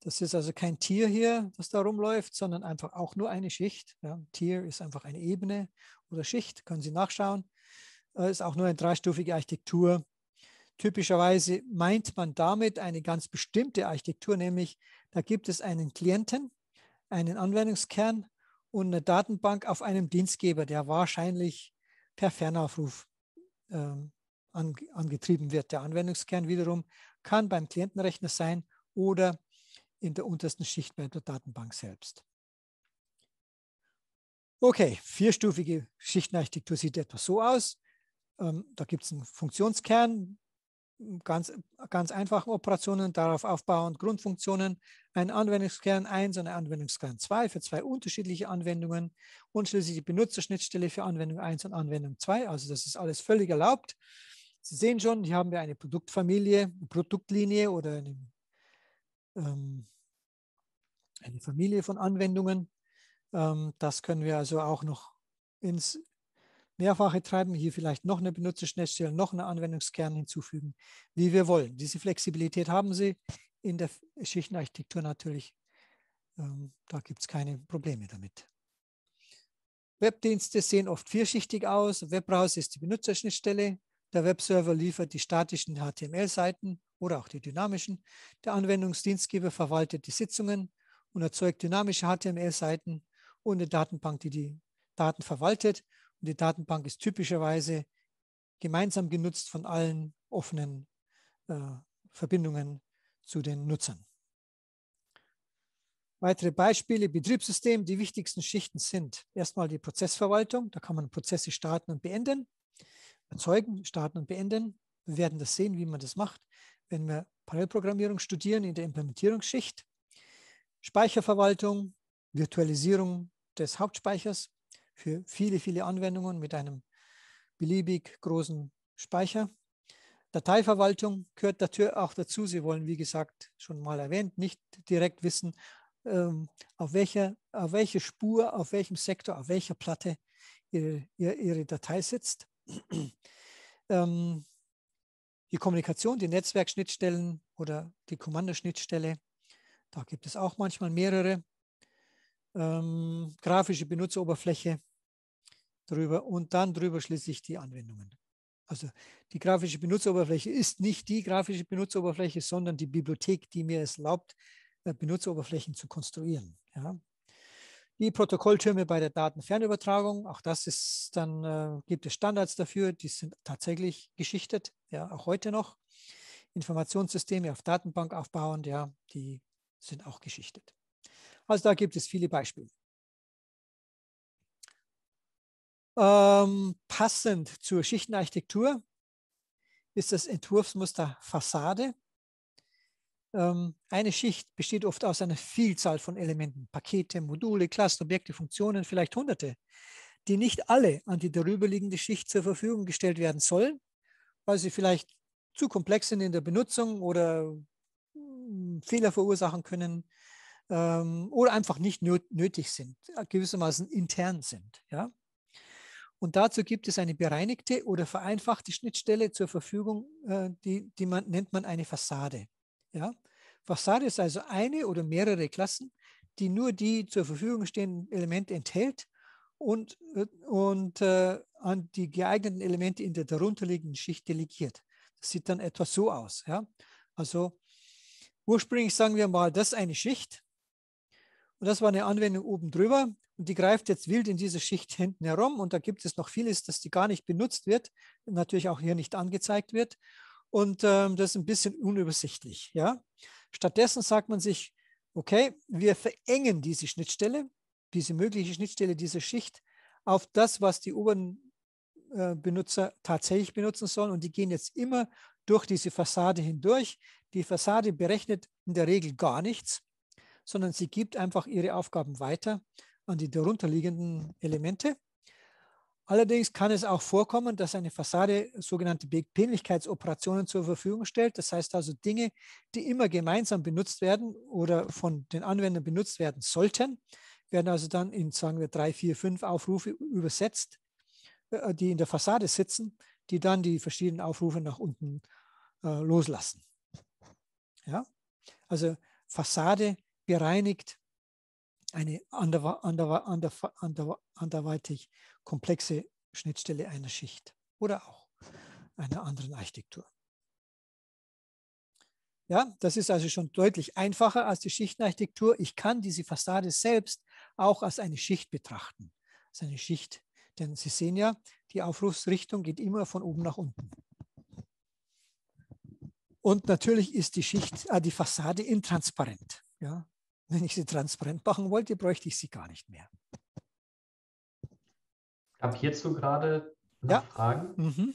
Das ist also kein Tier hier, das da rumläuft, sondern einfach auch nur eine Schicht. Ja. Tier ist einfach eine Ebene oder Schicht, können Sie nachschauen. Äh, ist auch nur eine dreistufige Architektur. Typischerweise meint man damit eine ganz bestimmte Architektur, nämlich da gibt es einen Klienten, einen Anwendungskern und eine Datenbank auf einem Dienstgeber, der wahrscheinlich per Fernaufruf ähm, angetrieben wird. Der Anwendungskern wiederum kann beim Klientenrechner sein oder in der untersten Schicht bei der Datenbank selbst. Okay, vierstufige Schichtenarchitektur sieht etwa so aus. Ähm, da gibt es einen Funktionskern, ganz, ganz einfachen Operationen, darauf aufbauend Grundfunktionen, einen Anwendungskern 1 und einen Anwendungskern 2 für zwei unterschiedliche Anwendungen und schließlich die Benutzerschnittstelle für Anwendung 1 und Anwendung 2. Also das ist alles völlig erlaubt. Sie sehen schon, hier haben wir eine Produktfamilie, eine Produktlinie oder eine, ähm, eine Familie von Anwendungen. Ähm, das können wir also auch noch ins Mehrfache treiben, hier vielleicht noch eine Benutzerschnittstelle, noch einen Anwendungskern hinzufügen, wie wir wollen. Diese Flexibilität haben Sie in der Schichtenarchitektur natürlich. Ähm, da gibt es keine Probleme damit. Webdienste sehen oft vierschichtig aus. Webbrowser ist die Benutzerschnittstelle. Der Webserver liefert die statischen HTML-Seiten oder auch die dynamischen. Der Anwendungsdienstgeber verwaltet die Sitzungen und erzeugt dynamische HTML-Seiten und eine Datenbank, die die Daten verwaltet. Und die Datenbank ist typischerweise gemeinsam genutzt von allen offenen äh, Verbindungen zu den Nutzern. Weitere Beispiele, Betriebssystem, die wichtigsten Schichten sind erstmal die Prozessverwaltung, da kann man Prozesse starten und beenden, erzeugen, starten und beenden. Wir werden das sehen, wie man das macht, wenn wir Parallelprogrammierung studieren in der Implementierungsschicht. Speicherverwaltung, Virtualisierung des Hauptspeichers, für viele, viele Anwendungen mit einem beliebig großen Speicher. Dateiverwaltung gehört natürlich auch dazu. Sie wollen, wie gesagt, schon mal erwähnt, nicht direkt wissen, ähm, auf welcher auf welche Spur, auf welchem Sektor, auf welcher Platte ihre, ihre Datei sitzt. *clears throat* Ähm, die Kommunikation, die Netzwerkschnittstellen oder die Kommandoschnittstelle, da gibt es auch manchmal mehrere ähm, grafische Benutzeroberfläche drüber und dann drüber schließlich die Anwendungen. Also die grafische Benutzeroberfläche ist nicht die grafische Benutzeroberfläche, sondern die Bibliothek, die mir es erlaubt, äh, Benutzeroberflächen zu konstruieren. Ja. Die Protokolltürme bei der Datenfernübertragung, auch das ist dann, äh, gibt es Standards dafür, die sind tatsächlich geschichtet, ja, auch heute noch. Informationssysteme auf Datenbank aufbauend, ja, die sind auch geschichtet. Also da gibt es viele Beispiele. Ähm, passend zur Schichtenarchitektur ist das Entwurfsmuster Fassade. Ähm, eine Schicht besteht oft aus einer Vielzahl von Elementen, Pakete, Module, Cluster, Objekte, Funktionen, vielleicht Hunderte, die nicht alle an die darüberliegende Schicht zur Verfügung gestellt werden sollen, weil sie vielleicht zu komplex sind in der Benutzung oder hm, Fehler verursachen können ähm, oder einfach nicht nötig sind, äh, gewissermaßen intern sind. Ja? Und dazu gibt es eine bereinigte oder vereinfachte Schnittstelle zur Verfügung, äh, die, die man, nennt man eine Fassade. Ja? Fassade ist also eine oder mehrere Klassen, die nur die zur Verfügung stehenden Elemente enthält und, äh, und äh, an die geeigneten Elemente in der darunterliegenden Schicht delegiert. Das sieht dann etwas so aus. Ja? Also ursprünglich sagen wir mal, das ist eine Schicht und das war eine Anwendung oben drüber. Und die greift jetzt wild in dieser Schicht hinten herum. Und da gibt es noch vieles, dass die gar nicht benutzt wird, natürlich auch hier nicht angezeigt wird. Und ähm, das ist ein bisschen unübersichtlich. Ja? Stattdessen sagt man sich, okay, wir verengen diese Schnittstelle, diese mögliche Schnittstelle diese Schicht auf das, was die oberen äh, Benutzer tatsächlich benutzen sollen. Und die gehen jetzt immer durch diese Fassade hindurch. Die Fassade berechnet in der Regel gar nichts sondern sie gibt einfach ihre Aufgaben weiter an die darunterliegenden Elemente. Allerdings kann es auch vorkommen, dass eine Fassade sogenannte Bequemlichkeitsoperationen zur Verfügung stellt. Das heißt also Dinge, die immer gemeinsam benutzt werden oder von den Anwendern benutzt werden sollten, werden also dann in, sagen wir, drei, vier, fünf Aufrufe übersetzt, äh, die in der Fassade sitzen, die dann die verschiedenen Aufrufe nach unten äh, loslassen. Ja? Also Fassade bereinigt eine anderweitig komplexe Schnittstelle einer Schicht oder auch einer anderen Architektur. Ja, das ist also schon deutlich einfacher als die Schichtenarchitektur. Ich kann diese Fassade selbst auch als eine Schicht betrachten, als eine Schicht. Denn Sie sehen ja, die Aufrufsrichtung geht immer von oben nach unten. Und natürlich ist die Schicht, äh, die Fassade intransparent. Ja, wenn ich sie transparent machen wollte, bräuchte ich sie gar nicht mehr. Ich habe hierzu gerade ja. Fragen. Mhm.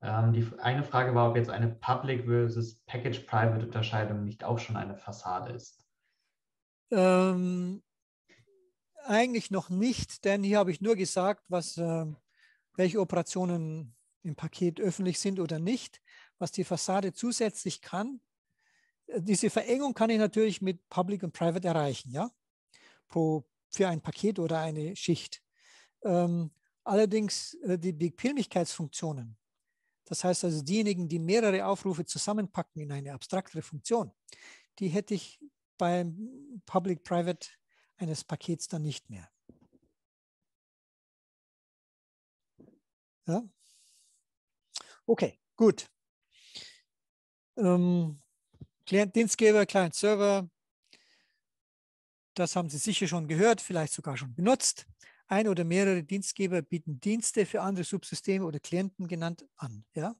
Ähm, die eine Frage war, ob jetzt eine Public versus Package Private Unterscheidung nicht auch schon eine Fassade ist. Ähm, eigentlich noch nicht, denn hier habe ich nur gesagt, was, äh, welche Operationen im Paket öffentlich sind oder nicht. Was die Fassade zusätzlich kann, diese Verengung kann ich natürlich mit Public und Private erreichen, ja, pro für ein Paket oder eine Schicht. Ähm, allerdings äh, die Bequemlichkeitsfunktionen, das heißt also diejenigen, die mehrere Aufrufe zusammenpacken in eine abstraktere Funktion, die hätte ich beim Public-Private eines Pakets dann nicht mehr. Ja? Okay, gut. Ähm, Client-Dienstgeber, Client-Server, das haben Sie sicher schon gehört, vielleicht sogar schon benutzt. Ein oder mehrere Dienstgeber bieten Dienste für andere Subsysteme oder Klienten genannt an. Ja?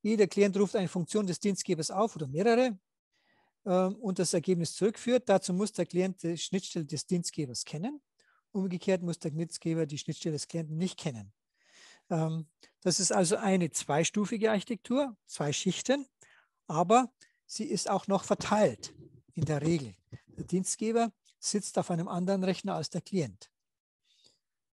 Jeder Klient ruft eine Funktion des Dienstgebers auf oder mehrere ähm, und das Ergebnis zurückführt. Dazu muss der Klient die Schnittstelle des Dienstgebers kennen. Umgekehrt muss der Dienstgeber die Schnittstelle des Klienten nicht kennen. Ähm, das ist also eine zweistufige Architektur, zwei Schichten, aber sie ist auch noch verteilt in der Regel. Der Dienstgeber sitzt auf einem anderen Rechner als der Klient.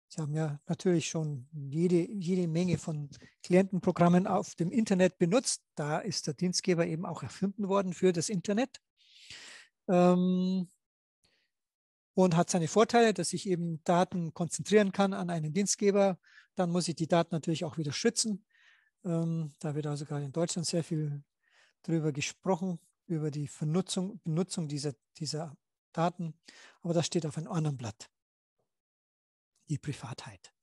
Sie haben ja natürlich schon jede, jede Menge von Klientenprogrammen auf dem Internet benutzt. Da ist der Dienstgeber eben auch erfunden worden für das Internet. Ähm, und hat seine Vorteile, dass ich eben Daten konzentrieren kann an einen Dienstgeber. Dann muss ich die Daten natürlich auch wieder schützen. Ähm, da wird also gerade in Deutschland sehr viel darüber gesprochen, über die Vernutzung, Benutzung dieser, dieser Daten, aber das steht auf einem anderen Blatt. Die Privatheit,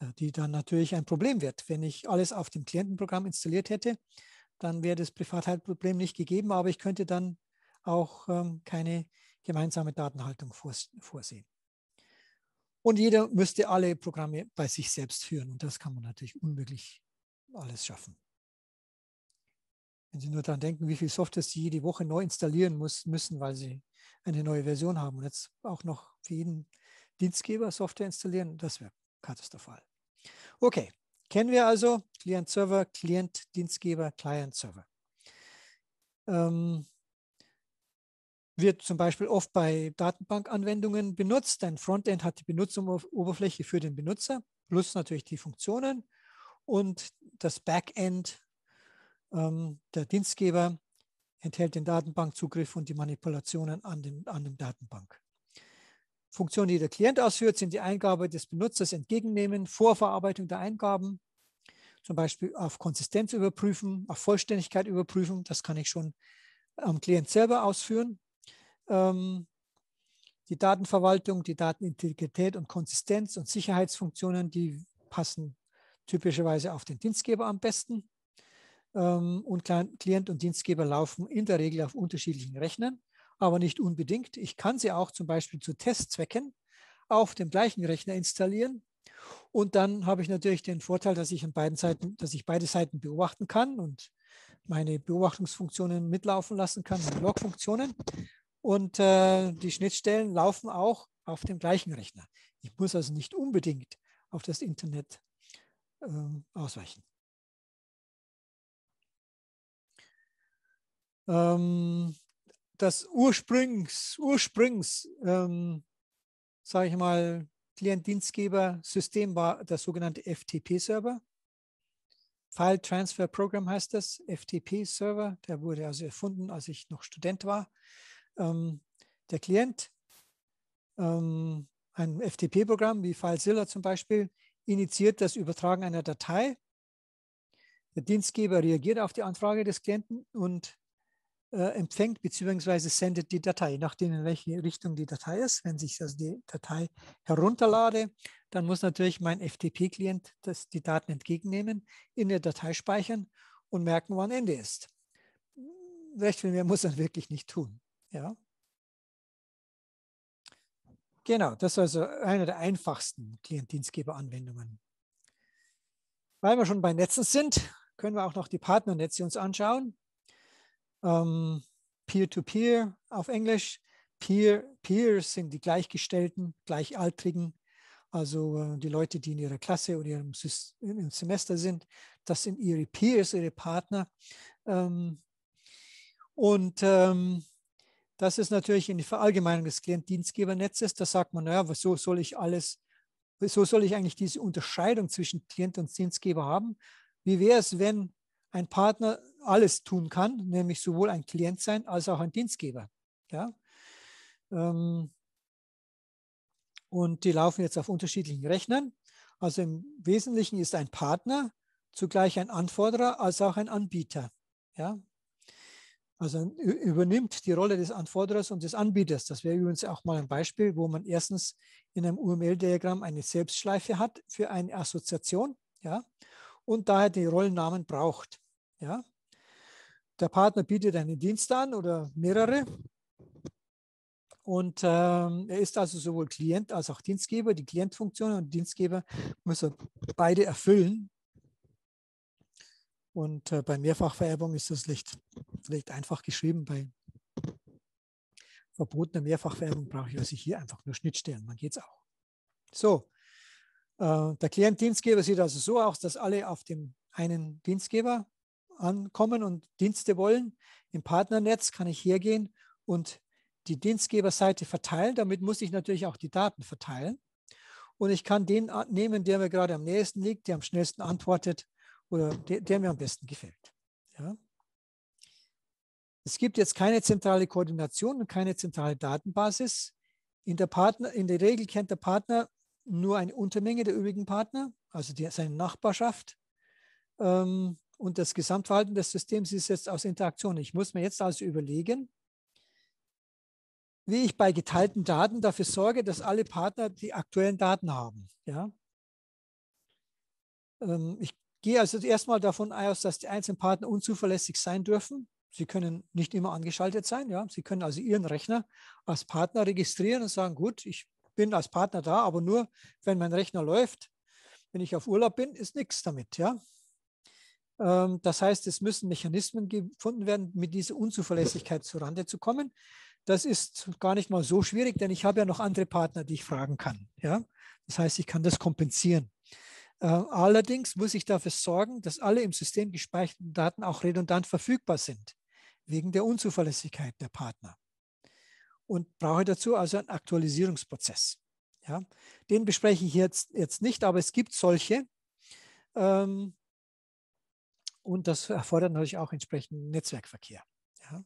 äh, die dann natürlich ein Problem wird. Wenn ich alles auf dem Klientenprogramm installiert hätte, dann wäre das Privatheitproblem nicht gegeben, aber ich könnte dann auch ähm, keine gemeinsame Datenhaltung vors vorsehen. Und jeder müsste alle Programme bei sich selbst führen und das kann man natürlich unmöglich alles schaffen. Wenn Sie nur daran denken, wie viel Software Sie jede Woche neu installieren muss, müssen, weil Sie eine neue Version haben und jetzt auch noch für jeden Dienstgeber Software installieren, das wäre katastrophal. Okay, kennen wir also Client-Server, Client-Dienstgeber, Client-Server. Ähm, wird zum Beispiel oft bei Datenbankanwendungen benutzt. Ein Frontend hat die Benutzeroberfläche für den Benutzer plus natürlich die Funktionen und das Backend ähm, der Dienstgeber enthält den Datenbankzugriff und die Manipulationen an dem, an dem Datenbank. Funktionen, die der Klient ausführt, sind die Eingabe des Benutzers entgegennehmen, Vorverarbeitung der Eingaben, zum Beispiel auf Konsistenz überprüfen, auf Vollständigkeit überprüfen. Das kann ich schon am Klient selber ausführen. Ähm, die Datenverwaltung, die Datenintegrität und Konsistenz und Sicherheitsfunktionen, die passen typischerweise auf den Dienstgeber am besten. Ähm, und Klient und Dienstgeber laufen in der Regel auf unterschiedlichen Rechnern, aber nicht unbedingt. Ich kann sie auch zum Beispiel zu Testzwecken auf dem gleichen Rechner installieren. Und dann habe ich natürlich den Vorteil, dass ich an beiden Seiten, dass ich beide Seiten beobachten kann und meine Beobachtungsfunktionen mitlaufen lassen kann, meine Logfunktionen. Und äh, die Schnittstellen laufen auch auf dem gleichen Rechner. Ich muss also nicht unbedingt auf das Internet äh, ausweichen. ähm, das Ursprungs, Ursprungs ähm, sage ich mal, Client-Dienstgeber-System war der sogenannte FTP-Server. File Transfer Program heißt das, FTP-Server. Der wurde also erfunden, als ich noch Student war. Ähm, der Klient, ähm, ein FTP-Programm wie FileZilla zum Beispiel, initiiert das Übertragen einer Datei. Der Dienstgeber reagiert auf die Anfrage des Klienten und äh, empfängt beziehungsweise sendet die Datei, nachdem in welche Richtung die Datei ist. Wenn ich also die Datei herunterlade, dann muss natürlich mein FTP-Klient die Daten entgegennehmen, in der Datei speichern und merken, wann Ende ist. Recht viel mehr muss man *laughs* wirklich nicht tun. Ja. Genau, das ist also eine der einfachsten Klientdienstgeberanwendungen. Weil wir schon bei Netzen sind, können wir auch noch die Partnernetze uns anschauen ähm, Peer-to-Peer auf Englisch. Peer, Peers sind die Gleichgestellten, Gleichaltrigen, also äh, die Leute, die in ihrer Klasse oder ihrem, ihrem Semester sind. Das sind ihre Peers, ihre Partner. Ähm, und ähm, das ist natürlich in der Verallgemeinung des klient dienstgebernetzes Da sagt man, naja, wieso soll ich alles, wieso soll ich eigentlich diese Unterscheidung zwischen Klient und Dienstgeber haben? Wie wäre es, wenn ein Partner alles tun kann, nämlich sowohl ein Klient sein als auch ein Dienstgeber. Ja? Ähm, und die laufen jetzt auf unterschiedlichen Rechnern. Also im Wesentlichen ist ein Partner zugleich ein Anforderer als auch ein Anbieter. Ja? Also übernimmt die Rolle des Anforderers und des Anbieters. Das wäre übrigens auch mal ein Beispiel, wo man erstens in einem UML-Diagramm eine Selbstschleife hat für eine Assoziation ja? und daher die Rollennamen braucht. Ja? Der Partner bietet einen Dienst an oder mehrere. Und ähm, er ist also sowohl Klient als auch Dienstgeber. Die Klientfunktion und Dienstgeber müssen beide erfüllen. Und äh, bei Mehrfachvererbung ist das Licht vielleicht einfach geschrieben. Bei verbotener Mehrfachvererbung brauche ich also hier einfach nur Schnittstellen. Dann geht es auch. So, äh, der Klient-Dienstgeber sieht also so aus, dass alle auf dem einen Dienstgeber ankommen und Dienste wollen, im Partnernetz kann ich hergehen und die Dienstgeberseite verteilen. Damit muss ich natürlich auch die Daten verteilen. Und ich kann den nehmen, der mir gerade am nächsten liegt, der am schnellsten antwortet oder der, der mir am besten gefällt. Ja. Es gibt jetzt keine zentrale Koordination und keine zentrale Datenbasis. In der, Partner, in der Regel kennt der Partner nur eine Untermenge der übrigen Partner, also die, seine Nachbarschaft. Ähm, und das Gesamtverhalten des Systems ist jetzt aus Interaktion. Ich muss mir jetzt also überlegen, wie ich bei geteilten Daten dafür sorge, dass alle Partner die aktuellen Daten haben. Ja? Ähm, ich gehe also erstmal davon aus, dass die einzelnen Partner unzuverlässig sein dürfen. Sie können nicht immer angeschaltet sein. Ja? Sie können also Ihren Rechner als Partner registrieren und sagen, gut, ich bin als Partner da, aber nur, wenn mein Rechner läuft. Wenn ich auf Urlaub bin, ist nichts damit. Ja? Ähm, das heißt, es müssen Mechanismen gefunden werden, mit dieser Unzuverlässigkeit zurande zu kommen. Das ist gar nicht mal so schwierig, denn ich habe ja noch andere Partner, die ich fragen kann. Ja? Das heißt, ich kann das kompensieren. Äh, allerdings muss ich dafür sorgen, dass alle im System gespeicherten Daten auch redundant verfügbar sind, wegen der Unzuverlässigkeit der Partner. Und brauche dazu also einen Aktualisierungsprozess. Ja? Den bespreche ich jetzt, jetzt nicht, aber es gibt solche. Ähm, und das erfordert natürlich auch entsprechenden Netzwerkverkehr. Ja.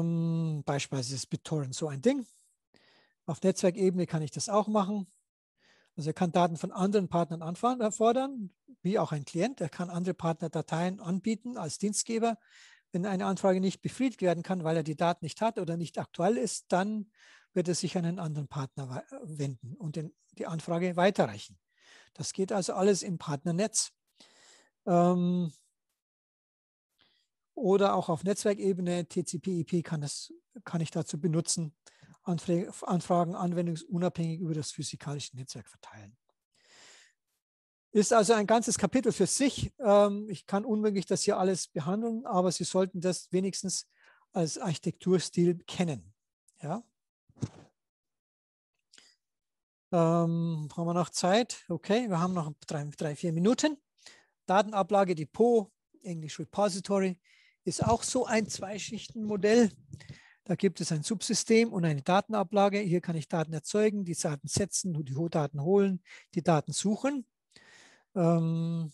Ähm, beispielsweise ist BitTorrent so ein Ding. Auf Netzwerkebene kann ich das auch machen. Also er kann Daten von anderen Partnern anfordern, wie auch ein Klient. Er kann andere Partner Dateien anbieten als Dienstgeber. Wenn eine Anfrage nicht befriedigt werden kann, weil er die Daten nicht hat oder nicht aktuell ist, dann wird er sich an einen anderen Partner wenden und den, die Anfrage weiterreichen. Das geht also alles im Partnernetz. Ähm, oder auch auf Netzwerkebene, TCP/IP kann, kann ich dazu benutzen, Anfragen anwendungsunabhängig über das physikalische Netzwerk verteilen. Ist also ein ganzes Kapitel für sich. Ähm, ich kann unmöglich das hier alles behandeln, aber Sie sollten das wenigstens als Architekturstil kennen. Ja? Ähm, haben wir noch Zeit? Okay, wir haben noch drei, drei, vier Minuten. Datenablage Depot, Englisch Repository, ist auch so ein Zweischichtenmodell. Da gibt es ein Subsystem und eine Datenablage. Hier kann ich Daten erzeugen, die Daten setzen, die Daten holen, die Daten suchen. Ähm,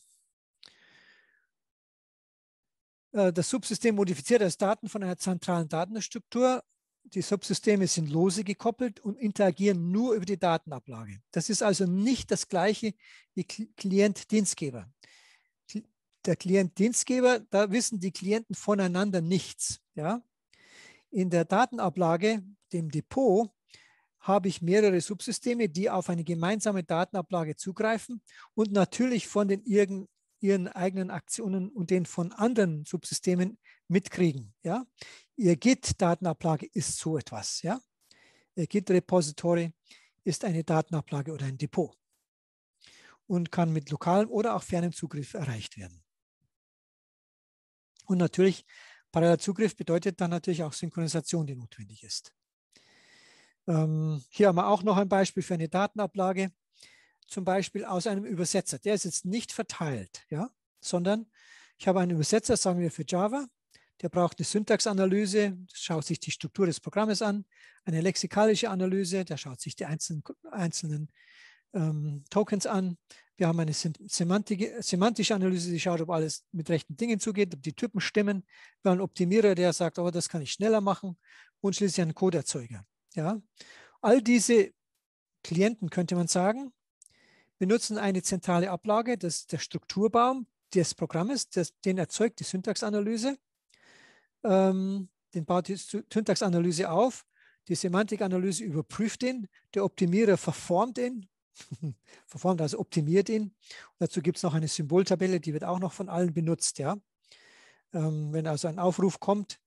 äh, das Subsystem modifiziert das Daten von einer zentralen Datenstruktur die Subsysteme sind lose gekoppelt und interagieren nur über die Datenablage. Das ist also nicht das gleiche wie Klient-Dienstgeber. Der Klient-Dienstgeber, da wissen die Klienten voneinander nichts. Ja? In der Datenablage, dem Depot, habe ich mehrere Subsysteme, die auf eine gemeinsame Datenablage zugreifen und natürlich von den ihren, eigenen Aktionen und den von anderen Subsystemen mitkriegen. Ja? Ihr Git-Datenablage ist so etwas. Ja? Ihr Git-Repository ist eine Datenablage oder ein Depot und kann mit lokalem oder auch fernem Zugriff erreicht werden. Und natürlich, paralleler Zugriff bedeutet dann natürlich auch Synchronisation, die notwendig ist. Ähm, hier haben wir auch noch ein Beispiel für eine Datenablage, zum Beispiel aus einem Übersetzer. Der ist jetzt nicht verteilt, ja, sondern ich habe einen Übersetzer, sagen wir für Java, der braucht eine Syntaxanalyse, schaut sich die Struktur des Programmes an, eine lexikalische Analyse, der schaut sich die einzelnen, einzelnen ähm, Tokens an. Wir haben eine semantische Analyse, die schaut, ob alles mit rechten Dingen zugeht, ob die Typen stimmen. Wir haben einen Optimierer, der sagt, aber oh, das kann ich schneller machen. Und schließlich einen Codeerzeuger. Ja? All diese Klienten, könnte man sagen, benutzen eine zentrale Ablage, das ist der Strukturbaum des Programmes, das, den erzeugt die Syntaxanalyse ähm, den baut die Syntaxanalyse auf, die Semantikanalyse überprüft ihn, der Optimierer verformt ihn, *laughs* verformt also optimiert ihn. Und dazu gibt es noch eine Symboltabelle, die wird auch noch von allen benutzt. Ja? Ähm, wenn also ein Aufruf kommt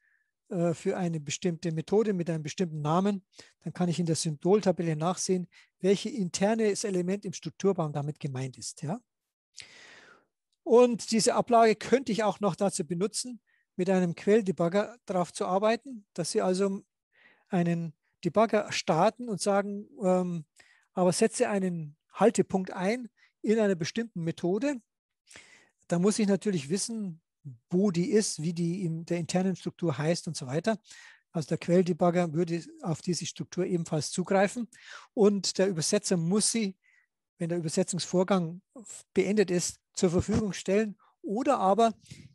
äh, für eine bestimmte Methode mit einem bestimmten Namen, dann kann ich in der Symboltabelle nachsehen, welches interne Element im Strukturbaum damit gemeint ist. Ja? Und diese Ablage könnte ich auch noch dazu benutzen, mit einem Quelldebugger darauf zu arbeiten, dass Sie also einen Debugger starten und sagen, ähm, aber setze einen Haltepunkt ein in einer bestimmten Methode. Da muss ich natürlich wissen, wo die ist, wie die in der internen Struktur heißt und so weiter. Also der Quelldebugger würde auf diese Struktur ebenfalls zugreifen und der Übersetzer muss sie, wenn der Übersetzungsvorgang beendet ist, zur Verfügung stellen oder aber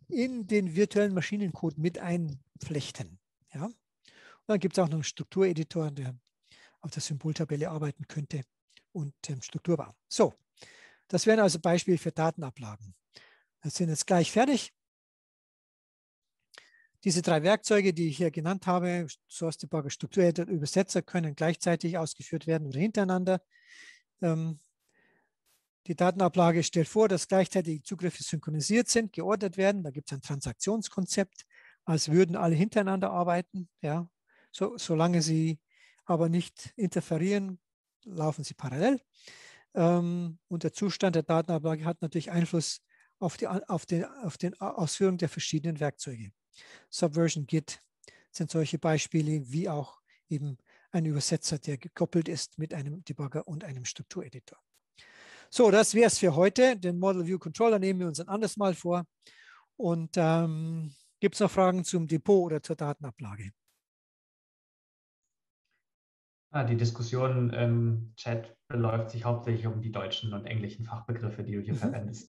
in den virtuellen Maschinencode mit einflechten. Ja? Und dann gibt es auch noch einen Struktureditor, der auf der Symboltabelle arbeiten könnte und ähm, Strukturbau. So, das wären also Beispiele für Datenablagen. Wir sind jetzt gleich fertig. Diese drei Werkzeuge, die ich hier genannt habe, Source Debugger, und Übersetzer, können gleichzeitig ausgeführt werden oder hintereinander. Ähm, die Datenablage stellt vor, dass gleichzeitig Zugriffe synchronisiert sind, geordnet werden. Da gibt es ein Transaktionskonzept, als würden alle hintereinander arbeiten. Ja, so, solange sie aber nicht interferieren, laufen sie parallel. Ähm, und der Zustand der Datenablage hat natürlich Einfluss auf die, auf den, auf den Ausführung der verschiedenen Werkzeuge. Subversion Git sind solche Beispiele, wie auch eben ein Übersetzer, der gekoppelt ist mit einem Debugger und einem Struktureditor. So, das wäre es für heute. Den Model View Controller nehmen wir uns ein anderes Mal vor. Und ähm, gibt es noch Fragen zum Depot oder zur Datenablage? Ah, die Diskussion im Chat beläuft sich hauptsächlich um die deutschen und englischen Fachbegriffe, die du hier mhm. verwendest.